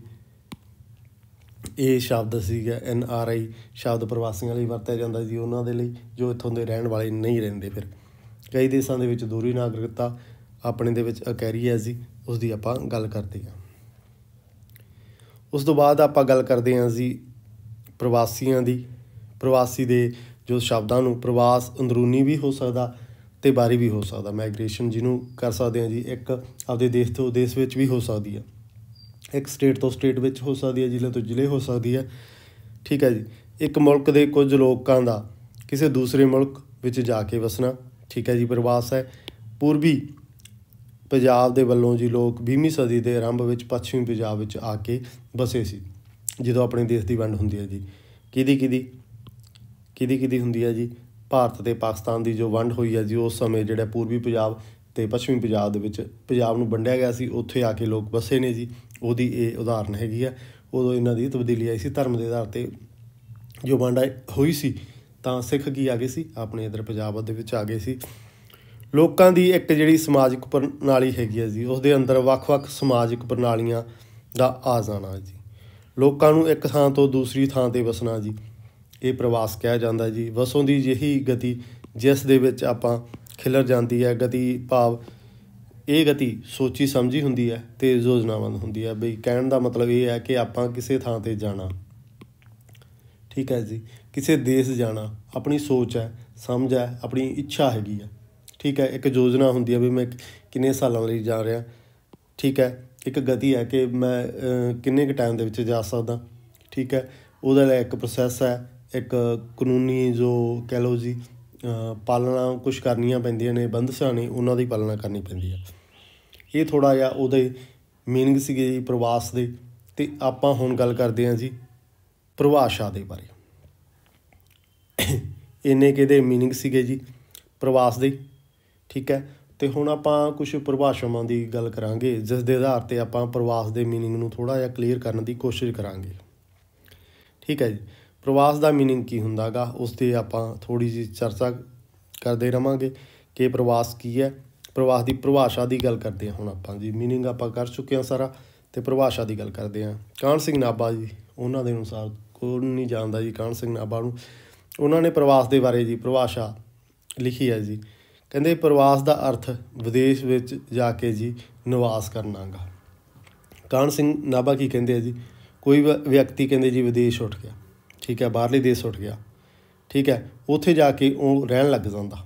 ਇਹ ਸ਼ਬਦ ਸੀਗਾ ਐਨ ਆਰ ਆਈ ਸ਼ਬਦ ਪ੍ਰਵਾਸੀਆਂ ਲਈ ਵਰਤਿਆ ਜਾਂਦਾ ਜੀ ਉਹਨਾਂ ਦੇ ਲਈ ਜੋ ਇੱਥੋਂ ਦੇ ਰਹਿਣ ਵਾਲੇ ਨਹੀਂ ਰਹਿੰਦੇ ਫਿਰ ਕਈ ਦੇਸ਼ਾਂ ਦੇ ਵਿੱਚ ਦੂਰੀ ਨਾਗਰਿਕਤਾ ਆਪਣੇ ਦੇ ਵਿੱਚ ਅਕੈਰੀ ਹੈ ਜੀ ਉਸ ਦੀ ਆਪਾਂ ਗੱਲ ਕਰਦੇ ਹਾਂ ਉਸ ਤੋਂ ਬਾਅਦ ਆਪਾਂ ਗੱਲ ਕਰਦੇ ਹਾਂ ਜੀ ਪ੍ਰਵਾਸੀਆਂ ਦੀ ਪ੍ਰਵਾਸੀ ਦੇ ਜੋ ਸ਼ਬਦਾਂ ਨੂੰ ਪ੍ਰਵਾਸ ਅੰਦਰੂਨੀ ਵੀ ਹੋ ਸਕਦਾ ਤੇ ਬਾਹਰੀ ਵੀ ਹੋ ਸਕਦਾ ਮਾਈਗ੍ਰੇਸ਼ਨ ਜਿਹਨੂੰ ਕਰ ਸਕਦੇ ਹਾਂ ਜੀ ਇੱਕ ਆਪਦੇ ਦੇਸ਼ ਤੋਂ ਦੇਸ਼ ਵਿੱਚ ਵੀ ਹੋ ਸਕਦੀ ਹੈ ਇੱਕ ਸਟੇਟ ਤੋਂ ਸਟੇਟ ਵਿੱਚ ਹੋ ਸਕਦੀ ਹੈ ਜ਼ਿਲ੍ਹੇ ਤੋਂ ਜ਼ਿਲ੍ਹੇ ਹੋ ਸਕਦੀ ਹੈ ਠੀਕ ਹੈ ਜੀ ਇੱਕ ਮੁਲਕ ਦੇ ਕੁਝ ਲੋਕਾਂ ਦਾ ਕਿਸੇ ਦੂਸਰੇ ਮੁਲਕ ਵਿੱਚ ਜਾ ਕੇ ਵਸਣਾ ਠੀਕ ਹੈ ਜੀ ਪ੍ਰਵਾਸ ਹੈ ਪੂਰਬੀ ਪੰਜਾਬ ਦੇ ਵੱਲੋਂ ਜੀ ਲੋਕ 20ਵੀਂ ਸਦੀ ਦੇ ਆਰੰਭ ਵਿੱਚ ਪੱਛਮੀ ਪੰਜਾਬ ਵਿੱਚ ਆ ਕੇ ਬਸੇ ਸੀ ਜਦੋਂ ਆਪਣੇ ਦੇਸ਼ ਦੀ ਵੰਡ ਹੁੰਦੀ ਹੈ ਜੀ ਕਿਹਦੀ ਕਿਹਦੀ ਕਿਹਦੀ ਕਿਹਦੀ ਹੁੰਦੀ ਹੈ ਜੀ ਭਾਰਤ ਤੇ ਪਾਕਿਸਤਾਨ ਦੀ ਜੋ ਵੰਡ ਹੋਈ ਹੈ ਜੀ ਉਸ ਸਮੇਂ ਜਿਹੜਾ ਪੂਰਬੀ ਪੰਜਾਬ ਤੇ ਪੱਛਮੀ ਪੰਜਾਬ ਦੇ ਵਿੱਚ ਪੰਜਾਬ ਨੂੰ ਵੰਡਿਆ ਗਿਆ ਸੀ ਉੱਥੇ ਆ ਕੇ ਲੋਕ ਵਸੇ ਨੇ ਜੀ ਉਹਦੀ ਇਹ ਉਦਾਹਰਨ ਹੈਗੀ ਆ ਉਦੋਂ ਇਹਨਾਂ ਦੀ ਤਬਦੀਲੀ ਆਈ ਸੀ ਧਰਮ ਦੇ ਆਧਾਰ ਤੇ ਜੋ ਵੰਡਾਈ ਹੋਈ ਸੀ ਤਾਂ ਸਿੱਖ ਕੀ ਆ ਗਏ ਸੀ ਆਪਣੇ ਇਧਰ ਪੰਜਾਬ ਦੇ ਵਿੱਚ ਆ ਗਏ ਸੀ ਲੋਕਾਂ ਦੀ ਇੱਕ ਜਿਹੜੀ ਸਮਾਜਿਕ ਪ੍ਰਣਾਲੀ ਹੈਗੀ ਆ ਜੀ ਉਸ ਦੇ ਅੰਦਰ ਵੱਖ-ਵੱਖ ਸਮਾਜਿਕ ਪ੍ਰਣਾਲੀਆਂ ਦਾ ਆ ਜਾਣਾ ਜੀ ਲੋਕਾਂ ਨੂੰ ਇੱਕ ਥਾਂ ਤੋਂ ਦੂਸਰੀ ਥਾਂ ਤੇ ਵਸਣਾ ਜੀ ਇਹ ਪ੍ਰਵਾਸ ਕਿਹਾ ਜਾਂਦਾ ਜੀ ਵਸੋਂ ਦੀ ਜਹੀ ਗਤੀ ਜਿਸ ਦੇ ਵਿੱਚ ਆਪਾਂ ਖਿਲਰ ਜਾਂਦੀ ਹੈ ਗਤੀ ਭਾਵ ਇਹ ਗਤੀ ਸੋਚੀ ਸਮਝੀ ਹੁੰਦੀ ਹੈ ਤੇ ਯੋਜਨਾਬੰਦ ਹੁੰਦੀ ਹੈ ਬਈ ਕਹਿਣ ਦਾ ਮਤਲਬ ਇਹ ਹੈ ਕਿ ਆਪਾਂ ਕਿਸੇ ਥਾਂ ਤੇ ਜਾਣਾ ਠੀਕ ਹੈ ਜੀ ਕਿਸੇ ਦੇਸ਼ ਜਾਣਾ ਆਪਣੀ ਸੋਚ ਹੈ ਸਮਝ ਹੈ ਆਪਣੀ ਇੱਛਾ ਹੈਗੀ ਹੈ ਠੀਕ ਹੈ ਇੱਕ ਯੋਜਨਾ ਹੁੰਦੀ ਹੈ ਵੀ ਮੈਂ ਕਿੰਨੇ ਸਾਲਾਂ ਲਈ ਜਾ ਰਿਹਾ ਠੀਕ ਹੈ ਇੱਕ ਗਤੀ ਹੈ ਕਿ ਮੈਂ ਕਿੰਨੇ ਕੁ ਟਾਈਮ ਦੇ ਵਿੱਚ ਜਾ ਸਕਦਾ ਠੀਕ ਹੈ ਉਹਦਾ ਲਈ ਇੱਕ ਪ੍ਰੋਸੈਸ ਹੈ ਇੱਕ ਕਾਨੂੰਨੀ ਜੋ ਕੈਲੋਜੀ ਲਓ ਜੀ ਪਾਲਣਾ ਕੁਝ ਕਰਨੀਆਂ ਪੈਂਦੀਆਂ ਨੇ ਬੰਦਸ਼ਾਂ ਨੇ ਉਹਨਾਂ ਦੀ ਪਾਲਣਾ ਕਰਨੀ ਪੈਂਦੀ ਆ ਇਹ ਥੋੜਾ ਜਿਹਾ ਉਹਦੇ ਮੀਨਿੰਗ ਸੀਗੇ ਜੀ ਪ੍ਰਵਾਸ ਦੇ ਤੇ ਆਪਾਂ ਹੁਣ ਗੱਲ ਕਰਦੇ ਆ ਜੀ ਪ੍ਰਵਾਸ਼ਾ ਦੇ ਬਾਰੇ ਇੰਨੇ ਕਿਹਦੇ ਮੀਨਿੰਗ ਸੀਗੇ ਜੀ ਪ੍ਰਵਾਸ ਦੇ ਠੀਕ ਹੈ ਤੇ ਹੁਣ ਆਪਾਂ ਕੁਝ ਪਰਿਭਾਸ਼ਾਵਾਂ ਦੀ ਗੱਲ ਕਰਾਂਗੇ ਜਿਸ ਦੇ ਆਧਾਰ ਤੇ ਆਪਾਂ ਪ੍ਰਵਾਸ ਦੇ ਮੀਨਿੰਗ ਨੂੰ ਥੋੜਾ ਜਿਹਾ ਕਲੀਅਰ ਕਰਨ ਦੀ ਕੋਸ਼ਿਸ਼ ਕਰਾਂਗੇ ਠੀਕ ਹੈ ਜੀ ਪ੍ਰਵਾਸ ਦਾ ਮੀਨਿੰਗ ਕੀ ਹੁੰਦਾਗਾ ਉਸ ਤੇ ਆਪਾਂ ਥੋੜੀ ਜੀ ਚਰਚਾ ਕਰਦੇ ਰਵਾਂਗੇ ਕਿ ਪ੍ਰਵਾਸ ਕੀ ਹੈ ਪ੍ਰਵਾਸ ਦੀ ਪਰਿਭਾਸ਼ਾ ਦੀ ਗੱਲ ਕਰਦੇ ਹਾਂ ਹੁਣ ਆਪਾਂ ਜੀ ਮੀਨਿੰਗ ਆਪਾਂ ਕਰ ਚੁੱਕੇ ਹਾਂ ਸਾਰਾ ਤੇ ਪਰਿਭਾਸ਼ਾ ਦੀ ਗੱਲ ਕਰਦੇ ਹਾਂ ਕਾਨ ਸਿੰਘ ਨਾਬਾ ਜੀ ਉਹਨਾਂ ਦੇ ਅਨੁਸਾਰ ਕੋਈ ਨਹੀਂ ਜਾਣਦਾ ਜੀ ਕਾਨ ਸਿੰਘ ਨਾਬਾ ਨੂੰ ਉਹਨਾਂ ਨੇ ਪ੍ਰਵਾਸ ਦੇ ਬਾਰੇ ਜੀ ਪਰਿਭਾਸ਼ਾ ਲਿਖੀ ਹੈ ਜੀ ਕਹਿੰਦੇ ਪ੍ਰਵਾਸ ਦਾ ਅਰਥ ਵਿਦੇਸ਼ ਵਿੱਚ ਜਾ ਕੇ ਜੀ ਨਿਵਾਸ ਕਰਨਾਗਾ ਕਾਨ ਸਿੰਘ ਨਾਬਾ ਕੀ ਕਹਿੰਦੇ ਆ ਜੀ ਕੋਈ ਵਿਅਕਤੀ ਕਹਿੰਦੇ ਜੀ ਵਿਦੇਸ਼ ਉੱਠ ਗਿਆ ਠੀਕ ਹੈ ਬਾਹਰਲੇ ਦੇਸ਼ ਉੱਠ ਗਿਆ ਠੀਕ ਹੈ ਉੱਥੇ ਜਾ ਕੇ ਉਹ ਰਹਿਣ ਲੱਗ ਜਾਂਦਾ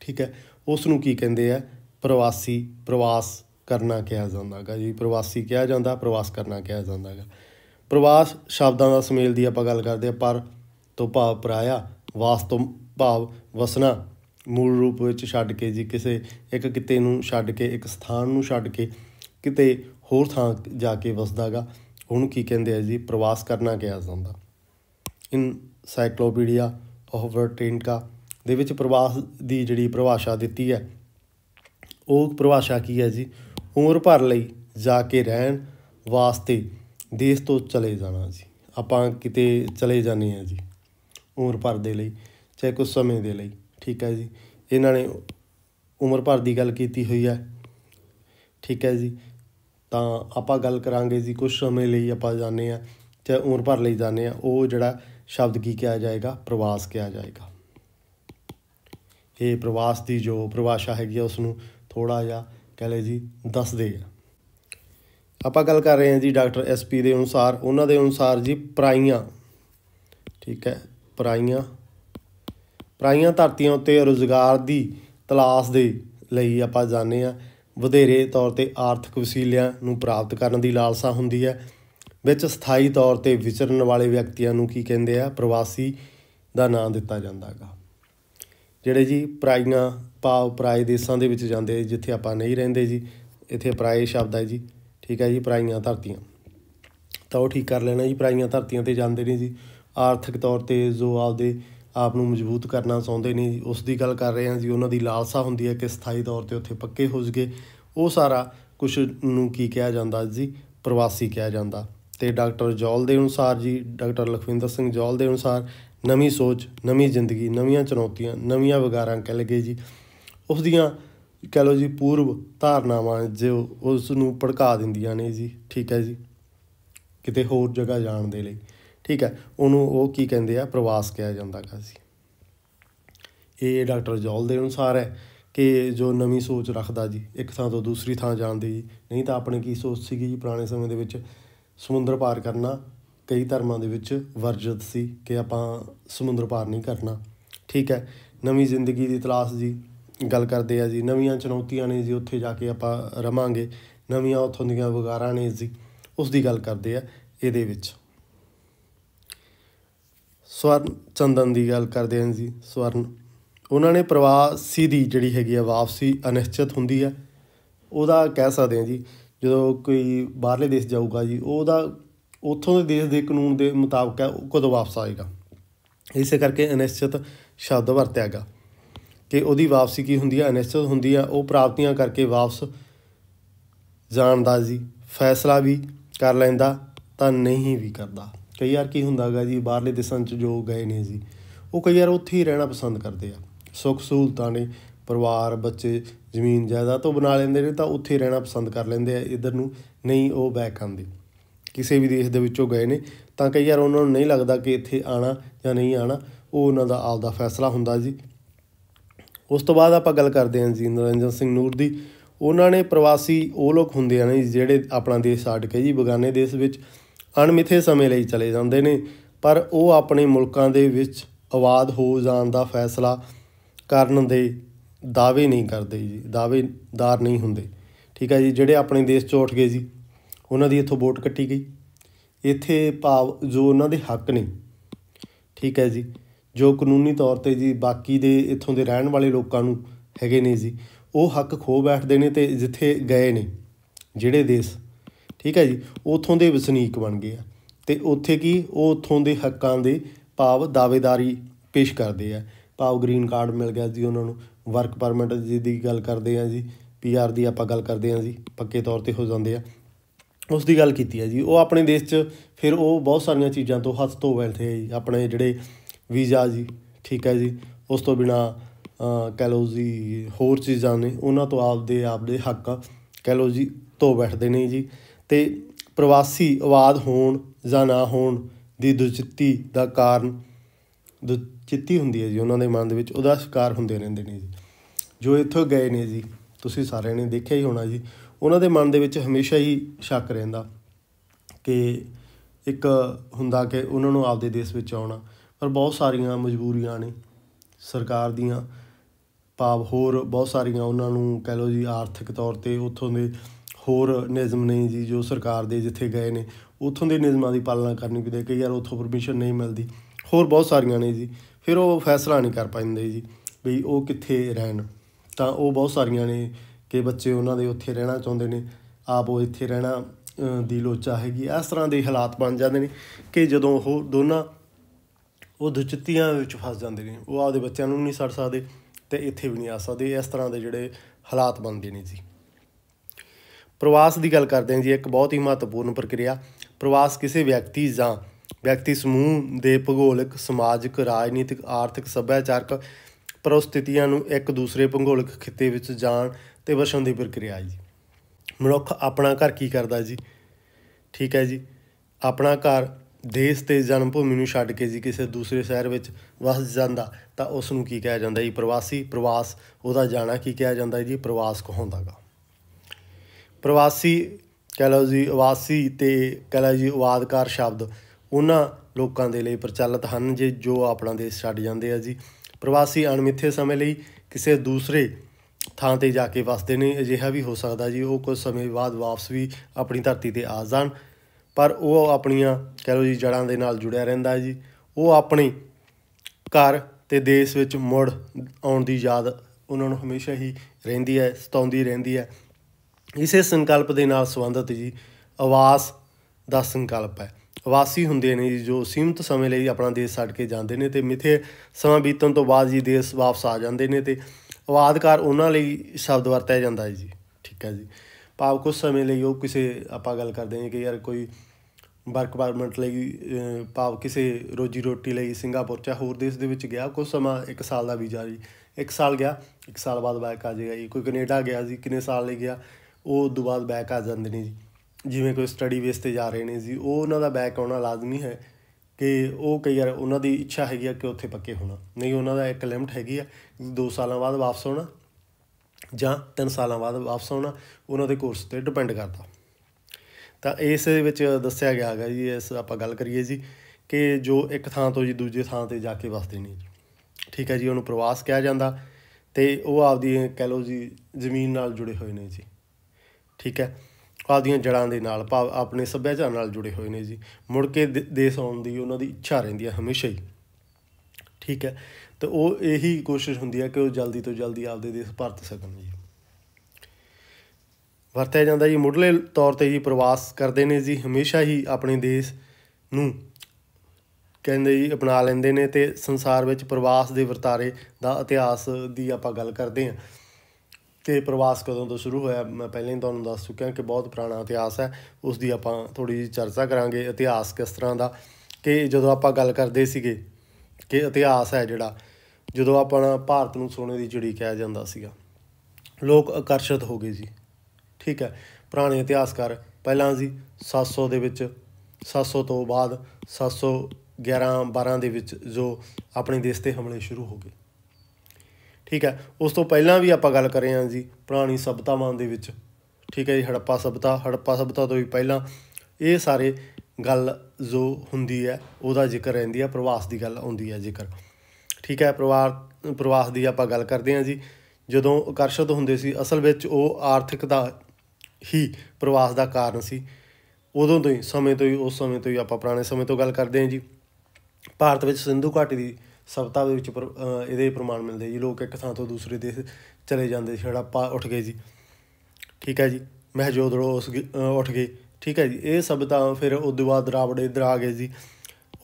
ਠੀਕ ਹੈ ਉਸ ਨੂੰ ਕੀ ਕਹਿੰਦੇ ਆ ਪ੍ਰਵਾਸੀ ਪ੍ਰਵਾਸ ਕਰਨਾ ਕਿਹਾ ਜਾਂਦਾ ਹੈਗਾ ਜੀ ਪ੍ਰਵਾਸੀ ਕਿਹਾ ਜਾਂਦਾ ਪ੍ਰਵਾਸ ਕਰਨਾ ਕਿਹਾ ਜਾਂਦਾ ਹੈਗਾ ਪ੍ਰਵਾਸ ਸ਼ਬਦਾਂ ਦਾ ਸਮੇਲ ਦੀ ਆਪਾਂ ਗੱਲ ਕਰਦੇ ਆ ਪਰ ਤੋਂ ਭਾਵ ਪਰਾਇਆ ਵਾਸ ਤੋਂ ਭਾਵ ਵਸਣਾ ਮੂਲ ਰੂਪ ਵਿੱਚ ਛੱਡ ਕੇ ਜੀ ਕਿਸੇ ਇੱਕ ਕਿਤੇ ਨੂੰ ਛੱਡ ਕੇ ਇੱਕ ਸਥਾਨ ਨੂੰ ਛੱਡ ਕੇ ਕਿਤੇ ਹੋਰ ਥਾਂ ਜਾ ਕੇ ਵਸਦਾਗਾ ਉਹਨੂੰ ਕੀ ਕਹਿੰਦੇ ਆ ਜੀ ਪ੍ਰਵਾਸ ਕਰਨਾ ਕਿਹਾ ਜਾਂਦਾ ਇਨਸਾਈਕਲੋਪੀਡੀਆ ਆਫ ਦਾ ਦੇ ਵਿੱਚ ਪ੍ਰਵਾਸ ਦੀ ਜਿਹੜੀ ਪਰਿਭਾਸ਼ਾ ਦਿੱਤੀ ਹੈ ਉਹ ਪਰਿਭਾਸ਼ਾ ਕੀ ਹੈ ਜੀ ਉਮਰ ਭਰ ਲਈ ਜਾ ਕੇ ਰਹਿਣ ਵਾਸਤੇ ਦੇਸ਼ ਤੋਂ ਚਲੇ ਜਾਣਾ ਜੀ ਆਪਾਂ ਕਿਤੇ ਚਲੇ ਜਾਣੇ ਆ ਜੀ ਉਮਰ ਭਰ ਦੇ ਲਈ ਚਾਹੇ ਕੁਝ ਸਮੇਂ ਦੇ ਲਈ ਠੀਕ ਹੈ ਜੀ ਇਹਨਾਂ ਨੇ ਉਮਰ ਭਰ ਦੀ ਗੱਲ ਕੀਤੀ ਹੋਈ ਹੈ ਠੀਕ ਹੈ ਜੀ ਤਾਂ ਆਪਾਂ ਗੱਲ ਕਰਾਂਗੇ ਜੀ ਕੁਝ ਸਮੇਂ ਲਈ ਆਪਾਂ ਜਾਣੇ ਆ ਚਾਹੇ ਉਮਰ ਭਰ ਲਈ ਜਾਣੇ ਆ ਉਹ ਜਿਹੜਾ ਸ਼ਬਦ ਕੀ ਕਿਹਾ ਜਾਏਗਾ ਪ੍ਰਵਾਸ ਕਿਹਾ ਜਾਏਗਾ ਇਹ ਪ੍ਰਵਾਸ ਦੀ ਜੋ ਪ੍ਰਵਾਸ਼ਾ ਹੈਗੀ ਆ ਉਸ ਨੂੰ ਥੋੜਾ ਜਿਹਾ ਕਹ ਲੈ ਜੀ ਦੱਸ ਦੇ ਆਪਾਂ ਗੱਲ ਕਰ ਰਹੇ ਹਾਂ ਜੀ ਡਾਕਟਰ ਐਸ ਪੀ ਦੇ ਅਨੁਸਾਰ ਉਹਨਾਂ ਦੇ ਅਨੁਸਾਰ ਜੀ ਪ੍ਰਾਈਆਂ ਠੀਕ ਹੈ ਪ੍ਰਾਈਆਂ ਪ੍ਰਾਈਆਂ ਧਰਤੀਆਂ ਉੱਤੇ ਰੋਜ਼ਗਾਰ ਦੀ ਤਲਾਸ਼ ਦੇ ਲਈ ਆਪਾਂ ਜਾਣਦੇ ਆ ਵਧੇਰੇ ਤੌਰ ਤੇ ਆਰਥਿਕ ਵਸੀਲਿਆਂ ਨੂੰ ਪ੍ਰਾਪਤ ਕਰਨ ਦੀ ਲਾਲਸਾ ਹੁੰਦੀ ਹੈ ਵਿੱਚ ਸਥਾਈ ਤੌਰ ਤੇ ਵਿਚਰਨ ਵਾਲੇ ਵਿਅਕਤੀਆਂ ਨੂੰ ਕੀ ਕਹਿੰਦੇ ਆ ਪ੍ਰਵਾਸੀ ਦਾ ਨਾਮ ਦਿੱਤਾ ਜਾਂਦਾ ਹੈਗਾ ਜਿਹੜੇ ਜੀ ਪ੍ਰਾਇਨਾ ਪਾਵ ਪਰਾਏ ਦੇਸ਼ਾਂ ਦੇ ਵਿੱਚ ਜਾਂਦੇ ਜਿੱਥੇ ਆਪਾਂ ਨਹੀਂ ਰਹਿੰਦੇ ਜੀ ਇੱਥੇ ਪਰਾਏ ਸ਼ਬਦ ਹੈ ਜੀ ਠੀਕ ਹੈ ਜੀ ਪ੍ਰਾਇਆਂ ਧਰਤੀਆਂ ਤਾਂ ਉਹ ਠੀਕ ਕਰ ਲੈਣਾ ਜੀ ਪ੍ਰਾਇਆਂ ਧਰਤੀਆਂ ਤੇ ਜਾਂਦੇ ਨਹੀਂ ਜੀ ਆਰਥਿਕ ਤੌਰ ਤੇ ਜੋ ਆਪਦੇ ਆਪ ਨੂੰ ਮਜ਼ਬੂਤ ਕਰਨਾ ਚਾਹੁੰਦੇ ਨਹੀਂ ਉਸ ਦੀ ਗੱਲ ਕਰ ਰਹੇ ਹਾਂ ਜੀ ਉਹਨਾਂ ਦੀ ਲਾਲਸਾ ਹੁੰਦੀ ਹੈ ਕਿ ਸਥਾਈ ਤੌਰ ਤੇ ਉੱਥੇ ਪੱਕੇ ਹੋ ਜਗੇ ਉਹ ਸਾਰਾ ਕੁਝ ਨੂੰ ਕੀ ਕਿਹਾ ਜਾਂਦਾ ਜੀ ਪ੍ਰਵਾਸੀ ਕਿਹਾ ਜਾਂਦਾ ਤੇ ਡਾਕਟਰ ਜੋਲ ਦੇ ਅਨੁਸਾਰ ਜੀ ਡਾਕਟਰ ਲਖਵਿੰਦਰ ਸਿੰਘ ਜੋਲ ਦੇ ਅਨੁਸਾਰ ਨਵੀਂ ਸੋਚ ਨਵੀਂ ਜ਼ਿੰਦਗੀ ਨਵੀਆਂ ਚੁਣੌਤੀਆਂ ਨਵੀਆਂ ਵਿਗਾਰਾਂ ਕਹਿ ਲਗੇ ਜੀ ਉਸ ਦੀਆਂ ਕਹਿ ਲੋ ਜੀ ਪੂਰਵ ਧਾਰਨਾਵਾਂ ਜੋ ਉਸ ਨੂੰ ਭੜਕਾ ਦਿੰਦੀਆਂ ਨੇ ਜੀ ਠੀਕ ਹੈ ਜੀ ਕਿਤੇ ਹੋਰ ਜਗ੍ਹਾ ਜਾਣ ਦੇ ਲਈ ਠੀਕ ਹੈ ਉਹਨੂੰ ਉਹ ਕੀ ਕਹਿੰਦੇ ਆ ਪ੍ਰਵਾਸ ਕਿਹਾ ਜਾਂਦਾ ਕਾ ਜੀ ਇਹ ਡਾਕਟਰ ਜੋਲ ਦੇ ਅਨੁਸਾਰ ਹੈ ਕਿ ਜੋ ਨਵੀਂ ਸੋਚ ਰੱਖਦਾ ਜੀ ਇੱਕ ਥਾਂ ਤੋਂ ਦੂਸਰੀ ਥਾਂ ਜਾਣ ਦੀ ਨਹੀਂ ਤਾਂ ਆਪਣੇ ਕੀ ਸੋਚ ਸੀਗੀ ਜੀ ਪੁਰਾਣੇ ਸਮੇਂ ਦੇ ਵਿੱਚ ਸਮੁੰਦਰ ਪਾਰ ਕਰਨਾ ਕਈ ਧਰਮਾਂ ਦੇ ਵਿੱਚ ਵਰਜਿਤ ਸੀ ਕਿ ਆਪਾਂ ਸਮੁੰਦਰ ਪਾਰ ਨਹੀਂ ਕਰਨਾ ਠੀਕ ਹੈ ਨਵੀਂ ਜ਼ਿੰਦਗੀ ਦੀ ਤਲਾਸ਼ ਜੀ ਗੱਲ ਕਰਦੇ ਆ ਜੀ ਨਵੀਆਂ ਚੁਣੌਤੀਆਂ ਨੇ ਜੀ ਉੱਥੇ ਜਾ ਕੇ ਆਪਾਂ ਰਵਾਂਗੇ ਨਵੀਆਂ ਉਥੋਂ ਦੀਆਂ ਵਿਗਾਰਾਂ ਨੇ ਜੀ ਉਸ ਦੀ ਗੱਲ ਕਰਦੇ ਆ ਇਹਦੇ ਵਿੱਚ ਸਵਰਨ ਚੰਦਨ ਦੀ ਗੱਲ ਕਰਦੇ ਹਾਂ ਜੀ ਸਵਰਨ ਉਹਨਾਂ ਨੇ ਪ੍ਰਵਾਸੀ ਦੀ ਜਿਹੜੀ ਹੈਗੀ ਆ ਵਾਪਸੀ ਅਨਿਸ਼ਚਿਤ ਹੁੰਦੀ ਆ ਉਹਦਾ ਕਹਿ ਸਕਦੇ ਆ ਜੀ ਜਦੋਂ ਕੋਈ ਬਾਹਰਲੇ ਦੇਸ਼ ਜਾਊਗਾ ਜੀ ਉਹਦਾ ਉੱਥੋਂ ਦੇ ਦੇਸ਼ ਦੇ ਕਾਨੂੰਨ ਦੇ ਮੁਤਾਬਕ ਹੈ ਉਹ ਕਦੋਂ ਵਾਪਸ ਆਏਗਾ ਇਸੇ ਕਰਕੇ ਅਨਿਸ਼ਚਿਤ ਸ਼ਬਦ ਵਰਤਿਆ ਹੈਗਾ ਕਿ ਉਹਦੀ ਵਾਪਸੀ ਕੀ ਹੁੰਦੀ ਹੈ ਅਨਿਸ਼ਚਿਤ ਹੁੰਦੀ ਹੈ ਉਹ ਪ੍ਰਾਪਤੀਆਂ ਕਰਕੇ ਵਾਪਸ ਜਾਣ ਦਾ ਜੀ ਫੈਸਲਾ ਵੀ ਕਰ ਲੈਂਦਾ ਤਾਂ ਨਹੀਂ ਵੀ ਕਰਦਾ ਕਈ ਵਾਰ ਕੀ ਹੁੰਦਾਗਾ ਜੀ ਬਾਹਰਲੇ ਦੇਸ਼ਾਂ 'ਚ ਜੋ ਗਏ ਨੇ ਜੀ ਉਹ ਕਈ ਵਾਰ ਉੱਥੇ ਹੀ ਰਹਿਣਾ ਪਸੰਦ ਕਰਦੇ ਆ ਸੁੱਖ ਸਹੂਲਤਾਂ ਨੇ ਪਰਿਵਾਰ ਬੱਚੇ ਜ਼ਮੀਨ ਜਾਇਦਾਦ ਤੋਂ ਬਣਾ ਲੈਂਦੇ ਨੇ ਤਾਂ ਉੱਥੇ ਰਹਿਣਾ ਪਸੰਦ ਕਰ ਲੈਂਦੇ ਆ ਇਧਰ ਨੂੰ ਨਹੀਂ ਉਹ ਬੈਕ ਆਂਦੇ ਕਿਸੇ ਵੀ ਦੇਸ਼ ਦੇ ਵਿੱਚੋਂ ਗਏ ਨੇ ਤਾਂ ਕਈ ਵਾਰ ਉਹਨਾਂ ਨੂੰ ਨਹੀਂ ਲੱਗਦਾ ਕਿ ਇੱਥੇ ਆਣਾ ਜਾਂ ਨਹੀਂ ਆਣਾ ਉਹ ਉਹਨਾਂ ਦਾ ਆਪਦਾ ਫੈਸਲਾ ਹੁੰਦਾ ਜੀ ਉਸ ਤੋਂ ਬਾਅਦ ਆਪਾਂ ਗੱਲ ਕਰਦੇ ਹਾਂ ਜੀ ਨਰਿੰਦਰ ਸਿੰਘ ਨੂਰ ਦੀ ਉਹਨਾਂ ਨੇ ਪ੍ਰਵਾਸੀ ਉਹ ਲੋਕ ਹੁੰਦੇ ਆ ਜਿਹੜੇ ਆਪਣਾ ਦੇਸ਼ ਛੱਡ ਕੇ ਜੀ ਬਗਾਨੇ ਦੇਸ਼ ਵਿੱਚ ਅਣਮਿੱਥੇ ਸਮੇਂ ਲਈ ਚਲੇ ਜਾਂਦੇ ਨੇ ਪਰ ਉਹ ਆਪਣੇ ਮੁਲਕਾਂ ਦੇ ਵਿੱਚ ਆਵਾਦ ਹੋ ਜਾਣ ਦਾ ਫੈਸਲਾ ਕਰਨ ਦੇ ਦਾਅਵੇ ਨਹੀਂ ਕਰਦੇ ਜੀ ਦਾਅਵੇਦਾਰ ਨਹੀਂ ਹੁੰਦੇ ਠੀਕ ਹੈ ਜੀ ਜਿਹੜੇ ਆਪਣੇ ਦੇਸ਼ ਚੋਂ ਉੱਠ ਗਏ ਜੀ ਉਹਨਾਂ ਦੀ ਇੱਥੋਂ ਵੋਟ ਕੱਟੀ ਗਈ ਇੱਥੇ ਭਾਵ ਜੋ ਉਹਨਾਂ ਦੇ ਹੱਕ ਨਹੀਂ ਠੀਕ ਹੈ ਜੀ ਜੋ ਕਾਨੂੰਨੀ ਤੌਰ ਤੇ ਜੀ ਬਾਕੀ ਦੇ ਇੱਥੋਂ ਦੇ ਰਹਿਣ ਵਾਲੇ ਲੋਕਾਂ ਨੂੰ ਹੈਗੇ ਨਹੀਂ ਜੀ ਉਹ ਹੱਕ ਖੋ ਬੈਠਦੇ ਨੇ ਤੇ ਜਿੱਥੇ ਗਏ ਨੇ ਜਿਹੜੇ ਦੇਸ਼ ਠੀਕ ਹੈ ਜੀ ਉਥੋਂ ਦੇ ਵਸਨੀਕ ਬਣ ਗਏ ਆ ਤੇ ਉੱਥੇ ਕੀ ਉਹ ਉਥੋਂ ਦੇ ਹੱਕਾਂ ਦੇ ਭਾਵ ਦਾਅਵੇਦਾਰੀ ਪੇਸ਼ ਕਰਦੇ ਆ ਭਾਵ ਗ੍ਰੀਨ ਕਾਰਡ ਮਿਲ ਗਿਆ ਜੀ ਉਹਨਾਂ ਨੂੰ ਵਰਕ ਪਰਮਿਟ ਜੀ ਦੀ ਗੱਲ ਕਰਦੇ ਆ ਜੀ ਪੀਆਰ ਦੀ ਆਪਾਂ ਗੱਲ ਕਰਦੇ ਆ ਜੀ ਪੱਕੇ ਤੌਰ ਤੇ ਹੋ ਜਾਂਦੇ ਆ ਉਸ ਦੀ ਗੱਲ ਕੀਤੀ ਹੈ ਜੀ ਉਹ ਆਪਣੇ ਦੇਸ਼ 'ਚ ਫਿਰ ਉਹ ਬਹੁਤ ਸਾਰੀਆਂ ਚੀਜ਼ਾਂ ਤੋਂ ਹੱਥ ਧੋ ਬੈਠੇ ਆ ਜੀ ਆਪਣੇ ਜਿਹੜੇ ਵੀਜ਼ਾ ਜੀ ਠੀਕ ਹੈ ਜੀ ਉਸ ਤੋਂ ਬਿਨਾ ਕੈਲੋਜੀ ਹੋਰ ਚੀਜ਼ਾਂ ਨੇ ਉਹਨਾਂ ਤੋਂ ਆਪਦੇ ਆਪਦੇ ਹੱਕ ਕੈਲੋਜੀ ਲਓ ਜੀ ਧੋ ਬੈਠਦੇ ਨੇ ਜੀ ਤੇ ਪ੍ਰਵਾਸੀ ਆਵਾਜ਼ ਹੋਣ ਜਾਂ ਨਾ ਹੋਣ ਦੀ ਦੁਚਿੱਤੀ ਦਾ ਕਾਰਨ ਚਿੱਤੀ ਹੁੰਦੀ ਹੈ ਜੀ ਉਹਨਾਂ ਦੇ ਮਨ ਦੇ ਵਿੱਚ ਉਹਦਾ ਸ਼ਿਕਾਰ ਹੁੰਦੇ ਰਹਿੰਦੇ ਨੇ ਜੀ ਜੋ ਇੱਥੋਂ ਗਏ ਨੇ ਜੀ ਤੁਸੀਂ ਸਾਰਿਆਂ ਨੇ ਦੇਖਿਆ ਹੀ ਹੋਣਾ ਜੀ ਉਹਨਾਂ ਦੇ ਮਨ ਦੇ ਵਿੱਚ ਹਮੇਸ਼ਾ ਹੀ ਸ਼ੱਕ ਰਹਿੰਦਾ ਕਿ ਇੱਕ ਹੁੰਦਾ ਕਿ ਉਹਨਾਂ ਨੂੰ ਆਪਦੇ ਦੇਸ਼ ਵਿੱਚ ਆਉਣਾ ਪਰ ਬਹੁਤ ਸਾਰੀਆਂ ਮਜਬੂਰੀਆਂ ਨੇ ਸਰਕਾਰ ਦੀਆਂ ਪਾਪ ਹੋਰ ਬਹੁਤ ਸਾਰੀਆਂ ਉਹਨਾਂ ਨੂੰ ਕਹਿ ਲੋ ਜੀ ਆਰਥਿਕ ਤੌਰ ਤੇ ਉੱਥੋਂ ਦੇ ਹੋਰ ਨਿਯਮ ਨਹੀਂ ਜੀ ਜੋ ਸਰਕਾਰ ਦੇ ਜਿੱਥੇ ਗਏ ਨੇ ਉੱਥੋਂ ਦੇ ਨਿਯਮਾਂ ਦੀ ਪਾਲਣਾ ਕਰਨੀ ਵੀ ਦੇ ਕਈ ਯਾਰ ਉੱਥੋਂ ਪਰਮਿਸ਼ਨ ਨਹੀਂ ਮਿਲਦੀ ਹੋਰ ਬਹੁਤ ਸਾਰੀਆਂ ਨੇ ਜੀ ਫਿਰ ਉਹ ਫੈਸਲਾ ਨਹੀਂ ਕਰ ਪਾਉਂਦੇ ਜੀ ਵੀ ਉਹ ਕਿੱਥੇ ਰਹਿਣ ਤਾਂ ਉਹ ਬਹੁਤ ਸਾਰੀਆਂ ਨੇ ਕਿ ਬੱਚੇ ਉਹਨਾਂ ਦੇ ਉੱਥੇ ਰਹਿਣਾ ਚਾਹੁੰਦੇ ਨੇ ਆਪ ਉਹ ਇੱਥੇ ਰਹਿਣਾ ਦੀ ਲੋਚਾ ਹੈਗੀ ਇਸ ਤਰ੍ਹਾਂ ਦੇ ਹਾਲਾਤ ਬਣ ਜਾਂਦੇ ਨੇ ਕਿ ਜਦੋਂ ਉਹ ਦੋਨਾਂ ਉਹ ਦੁਚਿੱਤੀਆਂ ਵਿੱਚ ਫਸ ਜਾਂਦੇ ਨੇ ਉਹ ਆਪਦੇ ਬੱਚਿਆਂ ਨੂੰ ਨਹੀਂ ਛੱਡ ਸਕਦੇ ਤੇ ਇੱਥੇ ਵੀ ਨਹੀਂ ਆ ਸਕਦੇ ਇਸ ਤਰ੍ਹਾਂ ਦੇ ਜਿਹੜੇ ਹਾਲਾਤ ਬਣਦੇ ਨੇ ਜੀ ਪ੍ਰਵਾਸ ਦੀ ਗੱਲ ਕਰਦੇ ਹਾਂ ਜੀ ਇੱਕ ਬਹੁਤ ਹੀ ਮਹੱਤਵਪੂਰਨ ਪ੍ਰਕਿਰਿਆ ਪ੍ਰਵਾਸ ਕਿਸੇ ਵਿਅਕਤੀ ਜਾਂ ਵਿਅਕਤੀ ਸਮੂਹ ਦੇ ਭੂਗੋਲਿਕ ਸਮਾਜਿਕ ਰਾਜਨੀਤਿਕ ਆਰਥਿਕ ਸੱਭਿਆਚਾਰਕ ਪ੍ਰਸਥਿਤੀਆਂ ਨੂੰ ਇੱਕ ਦੂਸਰੇ ਭੂਗੋਲਿਕ ਖਿੱਤੇ ਵਿੱਚ ਜਾਣ ਤੇ ਵਸਣ ਦੀ ਪ੍ਰਕਿਰਿਆ ਜੀ ਮਨੁੱਖ ਆਪਣਾ ਘਰ ਕੀ ਕਰਦਾ ਜੀ ਠੀਕ ਹੈ ਜੀ ਆਪਣਾ ਘਰ ਦੇਸ਼ ਤੇ ਜਨਮ ਭੂਮੀ ਨੂੰ ਛੱਡ ਕੇ ਜੀ ਕਿਸੇ ਦੂਸਰੇ ਸ਼ਹਿਰ ਵਿੱਚ ਵਸ ਜਾਂਦਾ ਤਾਂ ਉਸ ਨੂੰ ਕੀ ਕਿਹਾ ਜਾਂਦਾ ਜੀ ਪ੍ਰਵਾਸੀ ਪ੍ਰਵਾਸ ਉਹਦਾ ਜਾਣਾ ਕੀ ਕਿਹਾ ਜਾਂਦਾ ਜੀ ਪ੍ਰਵਾਸ ਕਹਾਉਂਦਾਗਾ ਪ੍ਰਵਾਸੀ ਕਹ ਲਓ ਜੀ ਆਵਾਸੀ ਤੇ ਕਹ ਲਓ ਜੀ ਆਵਾਦਕਾਰ ਸ਼ਬਦ ਉਹਨਾਂ ਲੋਕਾਂ ਦੇ ਲਈ ਪ੍ਰਚਲਿਤ ਹਨ ਜੇ ਜੋ ਆਪਣਾ ਦੇਸ਼ ਛੱਡ ਜਾਂਦੇ ਆ ਜੀ ਪ੍ਰਵਾਸੀ ਅਣਮਿੱਥੇ ਸਮੇਂ ਲਈ ਕਿਸੇ ਦੂਸਰੇ ਥਾਂ ਤੇ ਜਾ ਕੇ ਵਸਦੇ ਨੇ ਅਜਿਹਾ ਵੀ ਹੋ ਸਕਦਾ ਜੀ ਉਹ ਕੁਝ ਸਮੇਂ ਬਾਅਦ ਵਾਪਸ ਵੀ ਆਪਣੀ ਧਰਤੀ ਤੇ ਆ ਜਾਣ ਪਰ ਉਹ ਆਪਣੀਆਂ ਕਹ ਲੋ ਜੀ ਜੜਾਂ ਦੇ ਨਾਲ ਜੁੜਿਆ ਰਹਿੰਦਾ ਜੀ ਉਹ ਆਪਣੇ ਘਰ ਤੇ ਦੇਸ਼ ਵਿੱਚ ਮੁੜ ਆਉਣ ਦੀ ਯਾਦ ਉਹਨਾਂ ਨੂੰ ਹਮੇਸ਼ਾ ਹੀ ਰਹਿੰਦੀ ਹੈ ਸਤਾਉਂਦੀ ਰਹਿੰਦੀ ਹੈ ਇਸੇ ਸੰਕਲਪ ਦੇ ਨਾਲ ਸੰਬੰਧਿਤ ਜੀ ਆਵਾਸ ਦਾ ਸੰਕਲਪ ਹੈ ਵਾਸੀ ਹੁੰਦੇ ਨੇ ਜੋ ਸੀਮਤ ਸਮੇਂ ਲਈ ਆਪਣਾ ਦੇਸ਼ ਛੱਡ ਕੇ ਜਾਂਦੇ ਨੇ ਤੇ ਮਿੱਥੇ ਸਮਾਂ ਬੀਤਣ ਤੋਂ ਬਾਅਦ ਜੀ ਦੇਸ਼ ਵਾਪਸ ਆ ਜਾਂਦੇ ਨੇ ਤੇ ਆਵਾਦਕਾਰ ਉਹਨਾਂ ਲਈ ਸ਼ਬਦ ਵਰਤਿਆ ਜਾਂਦਾ ਹੈ ਜੀ ਠੀਕ ਹੈ ਜੀ ਪਾਪ ਕੁਝ ਸਮੇਂ ਲਈ ਉਹ ਕਿਸੇ ਆਪਾਂ ਗੱਲ ਕਰਦੇ ਹਾਂ ਕਿ ਯਾਰ ਕੋਈ ਵਰਕ ਪਰਮਿਟ ਲਈ ਪਾਪ ਕਿਸੇ ਰੋਜੀ ਰੋਟੀ ਲਈ ਸਿੰਗਾਪੁਰ ਚਾ ਹੋਰ ਦੇਸ਼ ਦੇ ਵਿੱਚ ਗਿਆ ਕੁਝ ਸਮਾਂ ਇੱਕ ਸਾਲ ਦਾ ਵੀਜ਼ਾ ਜੀ ਇੱਕ ਸਾਲ ਗਿਆ ਇੱਕ ਸਾਲ ਬਾਅਦ ਬੈਕ ਆ ਜਾਏਗਾ ਜੀ ਕੋਈ ਕੈਨੇਡਾ ਗਿਆ ਜੀ ਕਿੰਨੇ ਸਾਲ ਲਈ ਗਿਆ ਉਹ ਦੁਬਾਰਾ ਬਾਅਦ ਬੈਕ ਆ ਜਾਂਦੇ ਨੇ ਜੀ ਜਿਵੇਂ ਕੋਈ ਸਟੱਡੀ ਬੇਸ ਤੇ ਜਾ ਰਹੇ ਨੇ ਜੀ ਉਹ ਉਹਨਾਂ ਦਾ ਬੈਕ ਆਉਣਾ ਲਾਜ਼ਮੀ ਹੈ ਕਿ ਉਹ ਕਈ ਵਾਰ ਉਹਨਾਂ ਦੀ ਇੱਛਾ ਹੈਗੀ ਆ ਕਿ ਉੱਥੇ ਪੱਕੇ ਹੋਣਾ ਨਹੀਂ ਉਹਨਾਂ ਦਾ ਇੱਕ ਲਿਮਟ ਹੈਗੀ ਆ 2 ਸਾਲਾਂ ਬਾਅਦ ਵਾਪਸ ਆਉਣਾ ਜਾਂ 3 ਸਾਲਾਂ ਬਾਅਦ ਵਾਪਸ ਆਉਣਾ ਉਹਨਾਂ ਦੇ ਕੋਰਸ ਤੇ ਡਿਪੈਂਡ ਕਰਦਾ ਤਾਂ ਇਸ ਵਿੱਚ ਦੱਸਿਆ ਗਿਆ ਹੈਗਾ ਜੀ ਇਸ ਆਪਾਂ ਗੱਲ ਕਰੀਏ ਜੀ ਕਿ ਜੋ ਇੱਕ ਥਾਂ ਤੋਂ ਜੀ ਦੂਜੇ ਥਾਂ ਤੇ ਜਾ ਕੇ ਵਸਦੇ ਨੇ ਠੀਕ ਹੈ ਜੀ ਉਹਨੂੰ ਪ੍ਰਵਾਸ ਕਿਹਾ ਜਾਂਦਾ ਤੇ ਉਹ ਆਪਦੀ ਕਹਿ ਲਓ ਜੀ ਜ਼ਮੀਨ ਨਾਲ ਜੁੜੇ ਹੋਏ ਨੇ ਜੀ ਠੀਕ ਹੈ ਆਪਦੀਆਂ ਜੜਾਂ ਦੇ ਨਾਲ ਭਾਵ ਆਪਣੇ ਸੱਭਿਆਚਾਰ ਨਾਲ ਜੁੜੇ ਹੋਏ ਨੇ ਜੀ ਮੁੜ ਕੇ ਦੇਸ਼ ਆਉਣ ਦੀ ਉਹਨਾਂ ਦੀ ਇੱਛਾ ਰਹਿੰਦੀ ਹੈ ਹਮੇਸ਼ਾ ਹੀ ਠੀਕ ਹੈ ਤੇ ਉਹ ਇਹੀ ਕੋਸ਼ਿਸ਼ ਹੁੰਦੀ ਹੈ ਕਿ ਉਹ ਜਲਦੀ ਤੋਂ ਜਲਦੀ ਆਪਦੇ ਦੇਸ਼ ਪਰਤ ਸਕਣ ਜੀ ਵਰਤਿਆ ਜਾਂਦਾ ਜੀ ਮੁੱਢਲੇ ਤੌਰ ਤੇ ਜੀ ਪ੍ਰਵਾਸ ਕਰਦੇ ਨੇ ਜੀ ਹਮੇਸ਼ਾ ਹੀ ਆਪਣੇ ਦੇਸ਼ ਨੂੰ ਕਹਿੰਦੇ ਜੀ ਅਪਣਾ ਲੈਂਦੇ ਨੇ ਤੇ ਸੰਸਾਰ ਵਿੱਚ ਪ੍ਰਵਾਸ ਦੇ ਵਰਤਾਰੇ ਦਾ ਇਤਿਹਾਸ ਦੀ ਆਪਾਂ ਗੱਲ ਕਰਦੇ ਹਾਂ ਕਿ ਪ੍ਰਵਾਸ ਕਦੋਂ ਤੋਂ ਸ਼ੁਰੂ ਹੋਇਆ ਮੈਂ ਪਹਿਲਾਂ ਹੀ ਤੁਹਾਨੂੰ ਦੱਸ ਚੁੱਕਿਆ ਕਿ ਬਹੁਤ ਪੁਰਾਣਾ ਇਤਿਹਾਸ ਹੈ ਉਸ ਦੀ ਆਪਾਂ ਥੋੜੀ ਜਿਹੀ ਚਰਚਾ ਕਰਾਂਗੇ ਇਤਿਹਾਸ ਕਿਸ ਤਰ੍ਹਾਂ ਦਾ ਕਿ ਜਦੋਂ ਆਪਾਂ ਗੱਲ ਕਰਦੇ ਸੀਗੇ ਕਿ ਇਤਿਹਾਸ ਹੈ ਜਿਹੜਾ ਜਦੋਂ ਆਪਾਂ ਭਾਰਤ ਨੂੰ ਸੋਨੇ ਦੀ ਚਿੜੀ ਕਿਹਾ ਜਾਂਦਾ ਸੀਗਾ ਲੋਕ ਆਕਰਸ਼ਿਤ ਹੋ ਗਏ ਜੀ ਠੀਕ ਹੈ ਪੁਰਾਣੇ ਇਤਿਹਾਸਕਾਰ ਪਹਿਲਾਂ ਜੀ 700 ਦੇ ਵਿੱਚ 700 ਤੋਂ ਬਾਅਦ 711 12 ਦੇ ਵਿੱਚ ਜੋ ਆਪਣੇ ਦੇਸ਼ ਤੇ ਹਮਲੇ ਸ਼ੁਰੂ ਹੋ ਗਏ ਠੀਕ ਹੈ ਉਸ ਤੋਂ ਪਹਿਲਾਂ ਵੀ ਆਪਾਂ ਗੱਲ ਕਰੇ ਹਾਂ ਜੀ ਪੁਰਾਣੀ ਸਭਤਾਵਾਂ ਦੇ ਵਿੱਚ ਠੀਕ ਹੈ ਜੀ ਹੜੱਪਾ ਸਭਤਾ ਹੜੱਪਾ ਸਭਤਾ ਤੋਂ ਵੀ ਪਹਿਲਾਂ ਇਹ ਸਾਰੇ ਗੱਲ ਜੋ ਹੁੰਦੀ ਹੈ ਉਹਦਾ ਜ਼ਿਕਰ ਰਹਿੰਦੀ ਹੈ ਪ੍ਰਵਾਸ ਦੀ ਗੱਲ ਆਉਂਦੀ ਹੈ ਜ਼ਿਕਰ ਠੀਕ ਹੈ ਪਰਿਵਾਰ ਪ੍ਰਵਾਸ ਦੀ ਆਪਾਂ ਗੱਲ ਕਰਦੇ ਹਾਂ ਜੀ ਜਦੋਂ ਆਕਰਸ਼ਿਤ ਹੁੰਦੇ ਸੀ ਅਸਲ ਵਿੱਚ ਉਹ ਆਰਥਿਕ ਦਾ ਹੀ ਪ੍ਰਵਾਸ ਦਾ ਕਾਰਨ ਸੀ ਉਦੋਂ ਤੋਂ ਹੀ ਸਮੇਂ ਤੋਂ ਹੀ ਉਸ ਸਮੇਂ ਤੋਂ ਹੀ ਆਪਾਂ ਪੁਰਾਣੇ ਸਮੇਂ ਤੋਂ ਗੱਲ ਕਰਦੇ ਹਾਂ ਜੀ ਭਾਰਤ ਵਿੱਚ ਸਿੰਧੂ ਘਾਟੀ ਦੀ ਸਭਤਾ ਦੇ ਵਿੱਚ ਇਹਦੇ ਪ੍ਰਮਾਣ ਮਿਲਦੇ ਜੀ ਲੋਕ ਇੱਕ ਥਾਂ ਤੋਂ ਦੂਸਰੇ ਦੇਸ਼ ਚਲੇ ਜਾਂਦੇ ਛੜਾਪਾ ਉੱਠ ਗਏ ਜੀ ਠੀਕ ਹੈ ਜੀ ਮਹਿਜੋਦੜੋ ਉਸ ਉੱਠ ਗਏ ਠੀਕ ਹੈ ਜੀ ਇਹ ਸਭਤਾ ਫਿਰ ਉਸ ਤੋਂ ਬਾਅਦ ਰਾਵੜ ਇਧਰ ਆ ਗਏ ਜੀ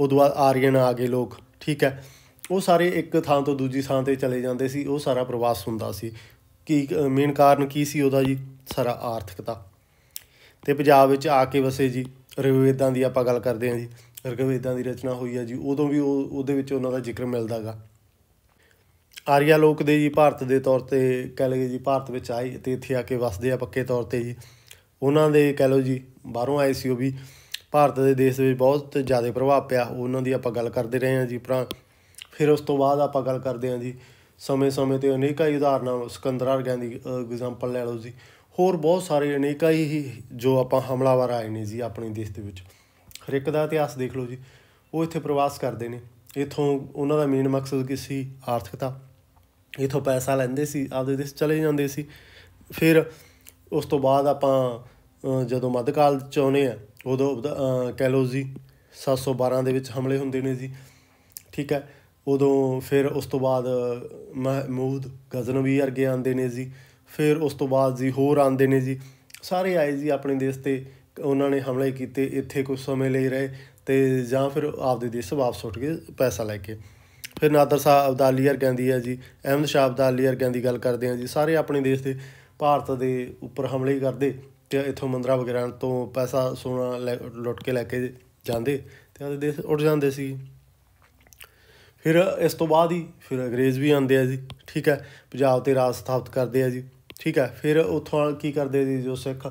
ਉਸ ਤੋਂ ਬਾਅਦ ਆਰੀਅਨ ਆ ਗਏ ਲੋਕ ਠੀਕ ਹੈ ਉਹ ਸਾਰੇ ਇੱਕ ਥਾਂ ਤੋਂ ਦੂਜੀ ਥਾਂ ਤੇ ਚਲੇ ਜਾਂਦੇ ਸੀ ਉਹ ਸਾਰਾ ਪ੍ਰਵਾਸ ਹੁੰਦਾ ਸੀ ਕੀ ਮੇਨ ਕਾਰਨ ਕੀ ਸੀ ਉਹਦਾ ਜੀ ਸਾਰਾ ਆਰਥਿਕਤਾ ਤੇ ਪੰਜਾਬ ਵਿੱਚ ਆ ਕੇ ਵਸੇ ਜੀ ਰਿਵੇਦਾਂ ਦੀ ਆਪਾਂ ਗੱਲ ਕਰਦੇ ਹਾਂ ਜੀ ਰਗਵੇਦਾਂ ਦੀ ਰਚਨਾ ਹੋਈ ਹੈ ਜੀ ਉਦੋਂ ਵੀ ਉਹ ਉਹਦੇ ਵਿੱਚ ਉਹਨਾਂ ਦਾ ਜ਼ਿਕਰ ਮਿਲਦਾਗਾ ਆਰੀਆ ਲੋਕ ਦੇ ਜੀ ਭਾਰਤ ਦੇ ਤੌਰ ਤੇ ਕਹਿ ਲਗੇ ਜੀ ਭਾਰਤ ਵਿੱਚ ਆਏ ਤੇ ਇੱਥੇ ਆ ਕੇ ਵਸਦੇ ਆ ਪੱਕੇ ਤੌਰ ਤੇ ਜੀ ਉਹਨਾਂ ਦੇ ਕਹਿ ਲਓ ਜੀ ਬਾਹਰੋਂ ਆਏ ਸੀ ਉਹ ਵੀ ਭਾਰਤ ਦੇ ਦੇਸ਼ ਵਿੱਚ ਬਹੁਤ ਜ਼ਿਆਦਾ ਪ੍ਰਭਾਵ ਪਿਆ ਉਹਨਾਂ ਦੀ ਆਪਾਂ ਗੱਲ ਕਰਦੇ ਰਹੇ ਹਾਂ ਜੀ ਪਰ ਫਿਰ ਉਸ ਤੋਂ ਬਾਅਦ ਆਪਾਂ ਗੱਲ ਕਰਦੇ ਹਾਂ ਜੀ ਸਮੇਂ-ਸਮੇਂ ਤੇ ਅਨੇਕਾਂ ਹੀ ਉਦਾਹਰਨਾਂ ਸਿਕੰਦਰ ਵਰਗਿਆਂ ਦੀ ਐਗਜ਼ਾਮਪਲ ਲੈ ਲਓ ਜੀ ਹੋਰ ਬਹੁਤ ਸਾਰੇ ਅਨੇਕਾਂ ਹੀ ਜੋ ਆਪਾਂ ਹਮਲਾਵਰ ਆਏ ਨੇ ਜੀ ਆਪਣੇ ਦੇਸ਼ ਦੇ ਵਿੱਚ ਹਰੇਕ ਦਾ ਇਤਿਹਾਸ ਦੇਖ ਲਓ ਜੀ ਉਹ ਇੱਥੇ ਪ੍ਰਵਾਸ ਕਰਦੇ ਨੇ ਇਥੋਂ ਉਹਨਾਂ ਦਾ ਮੇਨ ਮਕਸਦ ਕੀ ਸੀ ਆਰਥਿਕਤਾ ਇਥੋਂ ਪੈਸਾ ਲੈਂਦੇ ਸੀ ਆਪਦੇ ਦੇਸ਼ ਚਲੇ ਜਾਂਦੇ ਸੀ ਫਿਰ ਉਸ ਤੋਂ ਬਾਅਦ ਆਪਾਂ ਜਦੋਂ ਮੱਧਕਾਲ ਚ ਆਉਨੇ ਆ ਉਦੋਂ ਕਹਿ ਲਓ ਜੀ 712 ਦੇ ਵਿੱਚ ਹਮਲੇ ਹੁੰਦੇ ਨੇ ਜੀ ਠੀਕ ਹੈ ਉਦੋਂ ਫਿਰ ਉਸ ਤੋਂ ਬਾਅਦ ਮਹਿਮੂਦ ਗਜ਼ਨਵੀ ਵਰਗੇ ਆਂਦੇ ਨੇ ਜੀ ਫਿਰ ਉਸ ਤੋਂ ਬਾਅਦ ਜੀ ਹੋਰ ਆਂਦੇ ਨੇ ਜੀ ਸਾਰੇ ਆਏ ਜੀ ਆਪਣੇ ਦੇਸ਼ ਤੇ ਉਹਨਾਂ ਨੇ ਹਮਲੇ ਕੀਤੇ ਇੱਥੇ ਕੁਝ ਸਮੇਂ ਲਈ ਰਹੇ ਤੇ ਜਾਂ ਫਿਰ ਆਪਦੇ ਦੇਸ਼ ਵਾਪਸ ਉੱਠ ਕੇ ਪੈਸਾ ਲੈ ਕੇ ਫਿਰ ਨਾਦਰ ਸਾਹਿਬ ਅਬਦਾਲੀ ਯਾਰ ਕਹਿੰਦੀ ਹੈ ਜੀ ਅਹਿਮਦ ਸ਼ਾਹ ਅਬਦਾਲੀ ਯਾਰ ਕਹਿੰਦੀ ਗੱਲ ਕਰਦੇ ਆ ਜੀ ਸਾਰੇ ਆਪਣੇ ਦੇਸ਼ ਦੇ ਭਾਰਤ ਦੇ ਉੱਪਰ ਹਮਲੇ ਕਰਦੇ ਤੇ ਇਥੋਂ ਮੰਦਰਾ ਵਗੈਰਾ ਤੋਂ ਪੈਸਾ ਸੋਨਾ ਲੁੱਟ ਕੇ ਲੈ ਕੇ ਜਾਂਦੇ ਤੇ ਆਪਦੇ ਦੇਸ਼ ਉੱਡ ਜਾਂਦੇ ਸੀ ਫਿਰ ਇਸ ਤੋਂ ਬਾਅਦ ਹੀ ਫਿਰ ਅੰਗਰੇਜ਼ ਵੀ ਆਉਂਦੇ ਆ ਜੀ ਠੀਕ ਹੈ ਪੰਜਾਬ ਤੇ ਰਾਜ ਸਥਾਪਿਤ ਕਰਦੇ ਆ ਜੀ ਠੀਕ ਹੈ ਫਿਰ ਉਥੋਂ ਕੀ ਕਰਦੇ ਜੀ ਜੋ ਸਿੱਖ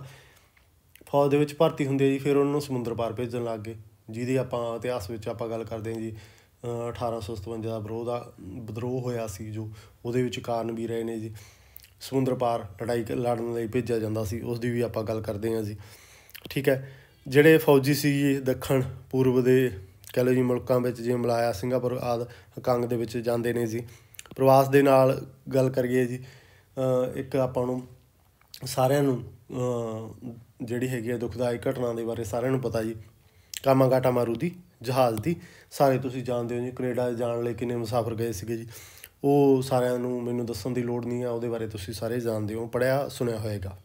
ਫੌਜ ਦੇ ਵਿੱਚ ਭਰਤੀ ਹੁੰਦੇ ਜੀ ਫਿਰ ਉਹਨਾਂ ਨੂੰ ਸਮੁੰਦਰ ਪਾਰ ਭੇਜਣ ਲੱਗ ਗਏ ਜਿਹਦੀ ਆਪਾਂ ਇਤਿਹਾਸ ਵਿੱਚ ਆਪਾਂ ਗੱਲ ਕਰਦੇ ਹਾਂ ਜੀ 1857 ਦਾ ਵਿਰੋਧ ਦਾ ਵਿਦਰੋਹ ਹੋਇਆ ਸੀ ਜੋ ਉਹਦੇ ਵਿੱਚ ਕਾਰਨ ਵੀ ਰਹੇ ਨੇ ਜੀ ਸਮੁੰਦਰ ਪਾਰ ਲੜਾਈ ਲੜਨ ਲਈ ਭੇਜਿਆ ਜਾਂਦਾ ਸੀ ਉਸ ਦੀ ਵੀ ਆਪਾਂ ਗੱਲ ਕਰਦੇ ਹਾਂ ਜੀ ਠੀਕ ਹੈ ਜਿਹੜੇ ਫੌਜੀ ਸੀ ਦੱਖਣ ਪੂਰਬ ਦੇ ਕਹ ਲਓ ਜੀ ਮੁਲਕਾਂ ਵਿੱਚ ਜਿਵੇਂ ਮਲਾਇਆ ਸਿੰਗਾਪੁਰ ਆਦ ਕੰਗ ਦੇ ਵਿੱਚ ਜਾਂਦੇ ਨੇ ਜੀ ਪ੍ਰਵਾਸ ਦੇ ਨਾਲ ਗੱਲ ਕਰੀਏ ਜੀ ਇੱਕ ਆਪਾਂ ਨੂੰ ਸਾਰਿਆਂ ਨੂੰ ਜਿਹੜੀ ਹੈਗੀ ਹੈ ਦੁਖਦਾਇਕ ਘਟਨਾ ਦੇ ਬਾਰੇ ਸਾਰਿਆਂ ਨੂੰ ਪਤਾ ਜੀ ਕਾਮਾਗਾਟਾ ਮਾਰੂ ਦੀ ਜਹਾਜ਼ ਦੀ ਸਾਰੇ ਤੁਸੀਂ ਜਾਣਦੇ ਹੋ ਜੀ ਕੈਨੇਡਾ ਜਾਣ ਲਈ ਕਿੰਨੇ ਮੁਸਾਫਰ ਗਏ ਸੀਗੇ ਜੀ ਉਹ ਸਾਰਿਆਂ ਨੂੰ ਮੈਨੂੰ ਦੱਸਣ ਦੀ ਲੋੜ ਨਹੀਂ ਆ ਉਹਦੇ ਬਾਰੇ ਤੁਸੀਂ ਸਾਰੇ ਜਾਣਦੇ ਹੋ ਪੜਿਆ ਸੁਣਿਆ ਹੋਵੇਗਾ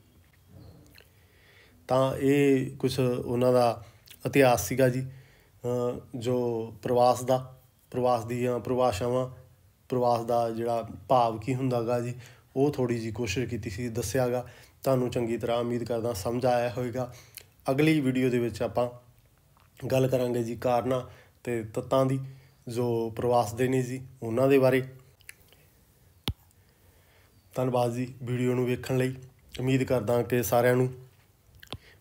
ਤਾਂ ਇਹ ਕੁਝ ਉਹਨਾਂ ਦਾ ਇਤਿਹਾਸ ਸੀਗਾ ਜੀ ਜੋ ਪ੍ਰਵਾਸ ਦਾ ਪ੍ਰਵਾਸ ਦੀਆਂ ਪ੍ਰਵਾਸ਼ਾਵਾਂ ਪ੍ਰਵਾਸ ਦਾ ਜਿਹੜਾ ਭਾਵ ਕੀ ਹੁੰਦਾਗਾ ਜੀ ਉਹ ਥੋੜੀ ਜੀ ਕੋਸ਼ਿਸ਼ ਕੀਤੀ ਸੀ ਦੱਸਿਆਗਾ ਤੁਹਾਨੂੰ ਚੰਗੀ ਤਰ੍ਹਾਂ ਉਮੀਦ ਕਰਦਾ ਸਮਝ ਆਇਆ ਹੋਵੇਗਾ ਅਗਲੀ ਵੀਡੀਓ ਦੇ ਵਿੱਚ ਆਪਾਂ ਗੱਲ ਕਰਾਂਗੇ ਜੀ ਕਾਰਨਾ ਤੇ ਤਤਾਂ ਦੀ ਜੋ ਪ੍ਰਵਾਸ ਦੇ ਨੇ ਜੀ ਉਹਨਾਂ ਦੇ ਬਾਰੇ ਧੰਨਵਾਦ ਜੀ ਵੀਡੀਓ ਨੂੰ ਵੇਖਣ ਲਈ ਉਮੀਦ ਕਰਦਾ ਕਿ ਸਾਰਿਆਂ ਨੂੰ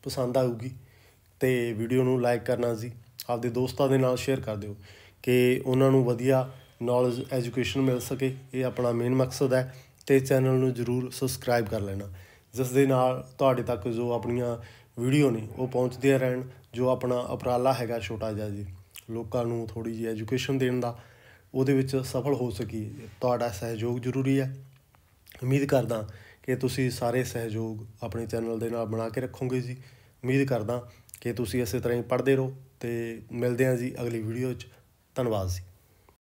ਪਸੰਦ ਆਊਗੀ ਤੇ ਵੀਡੀਓ ਨੂੰ ਲਾਈਕ ਕਰਨਾ ਜੀ ਆਪਦੇ ਦੋਸਤਾਂ ਦੇ ਨਾਲ ਸ਼ੇਅਰ ਕਰ ਦਿਓ ਕਿ ਉਹਨਾਂ ਨੂੰ ਵਧੀਆ ਨੌਲੇਜ ਐਜੂਕੇਸ਼ਨ ਮਿਲ ਸਕੇ ਇਹ ਆਪਣਾ ਮੇਨ ਮਕਸਦ ਹੈ ਤੇ ਚੈਨਲ ਨੂੰ ਜਰੂਰ ਸਬਸਕ੍ਰਾਈਬ ਕਰ ਲੈਣਾ ਜਿਸ ਦੇ ਨਾਲ ਤੁਹਾਡੇ ਤੱਕ ਜੋ ਆਪਣੀਆਂ ਵੀਡੀਓ ਨੇ ਉਹ ਪਹੁੰਚਦੀਆਂ ਰਹਿਣ ਜੋ ਆਪਣਾ ਉਪਰਾਲਾ ਹੈਗਾ ਛੋਟਾ ਜਿਹਾ ਜੀ ਲੋਕਾਂ ਨੂੰ ਥੋੜੀ ਜਿਹੀ ਐਜੂਕੇਸ਼ਨ ਦੇਣ ਦਾ ਉਹਦੇ ਵਿੱਚ ਸਫਲ ਹੋ ਸਕੀ ਤੁਹਾਡਾ ਸਹਿਯੋਗ ਜ਼ਰੂਰੀ ਹੈ ਉਮੀਦ ਕਰਦਾ ਕਿ ਤੁਸੀਂ ਸਾਰੇ ਸਹਿਯੋਗ ਆਪਣੇ ਚੈਨਲ ਦੇ ਨਾਲ ਬਣਾ ਕੇ ਰੱਖੋਗੇ ਜੀ ਉਮੀਦ ਕਰਦਾ ਕਿ ਤੁਸੀਂ ਇਸੇ ਤਰ੍ਹਾਂ ਹੀ ਪੜ੍ਹਦੇ ਰਹੋ ਤੇ ਮਿਲਦੇ ਹਾਂ ਜੀ ਅਗਲੀ ਵੀਡੀਓ 'ਚ ਧੰਨਵਾਦ ਜੀ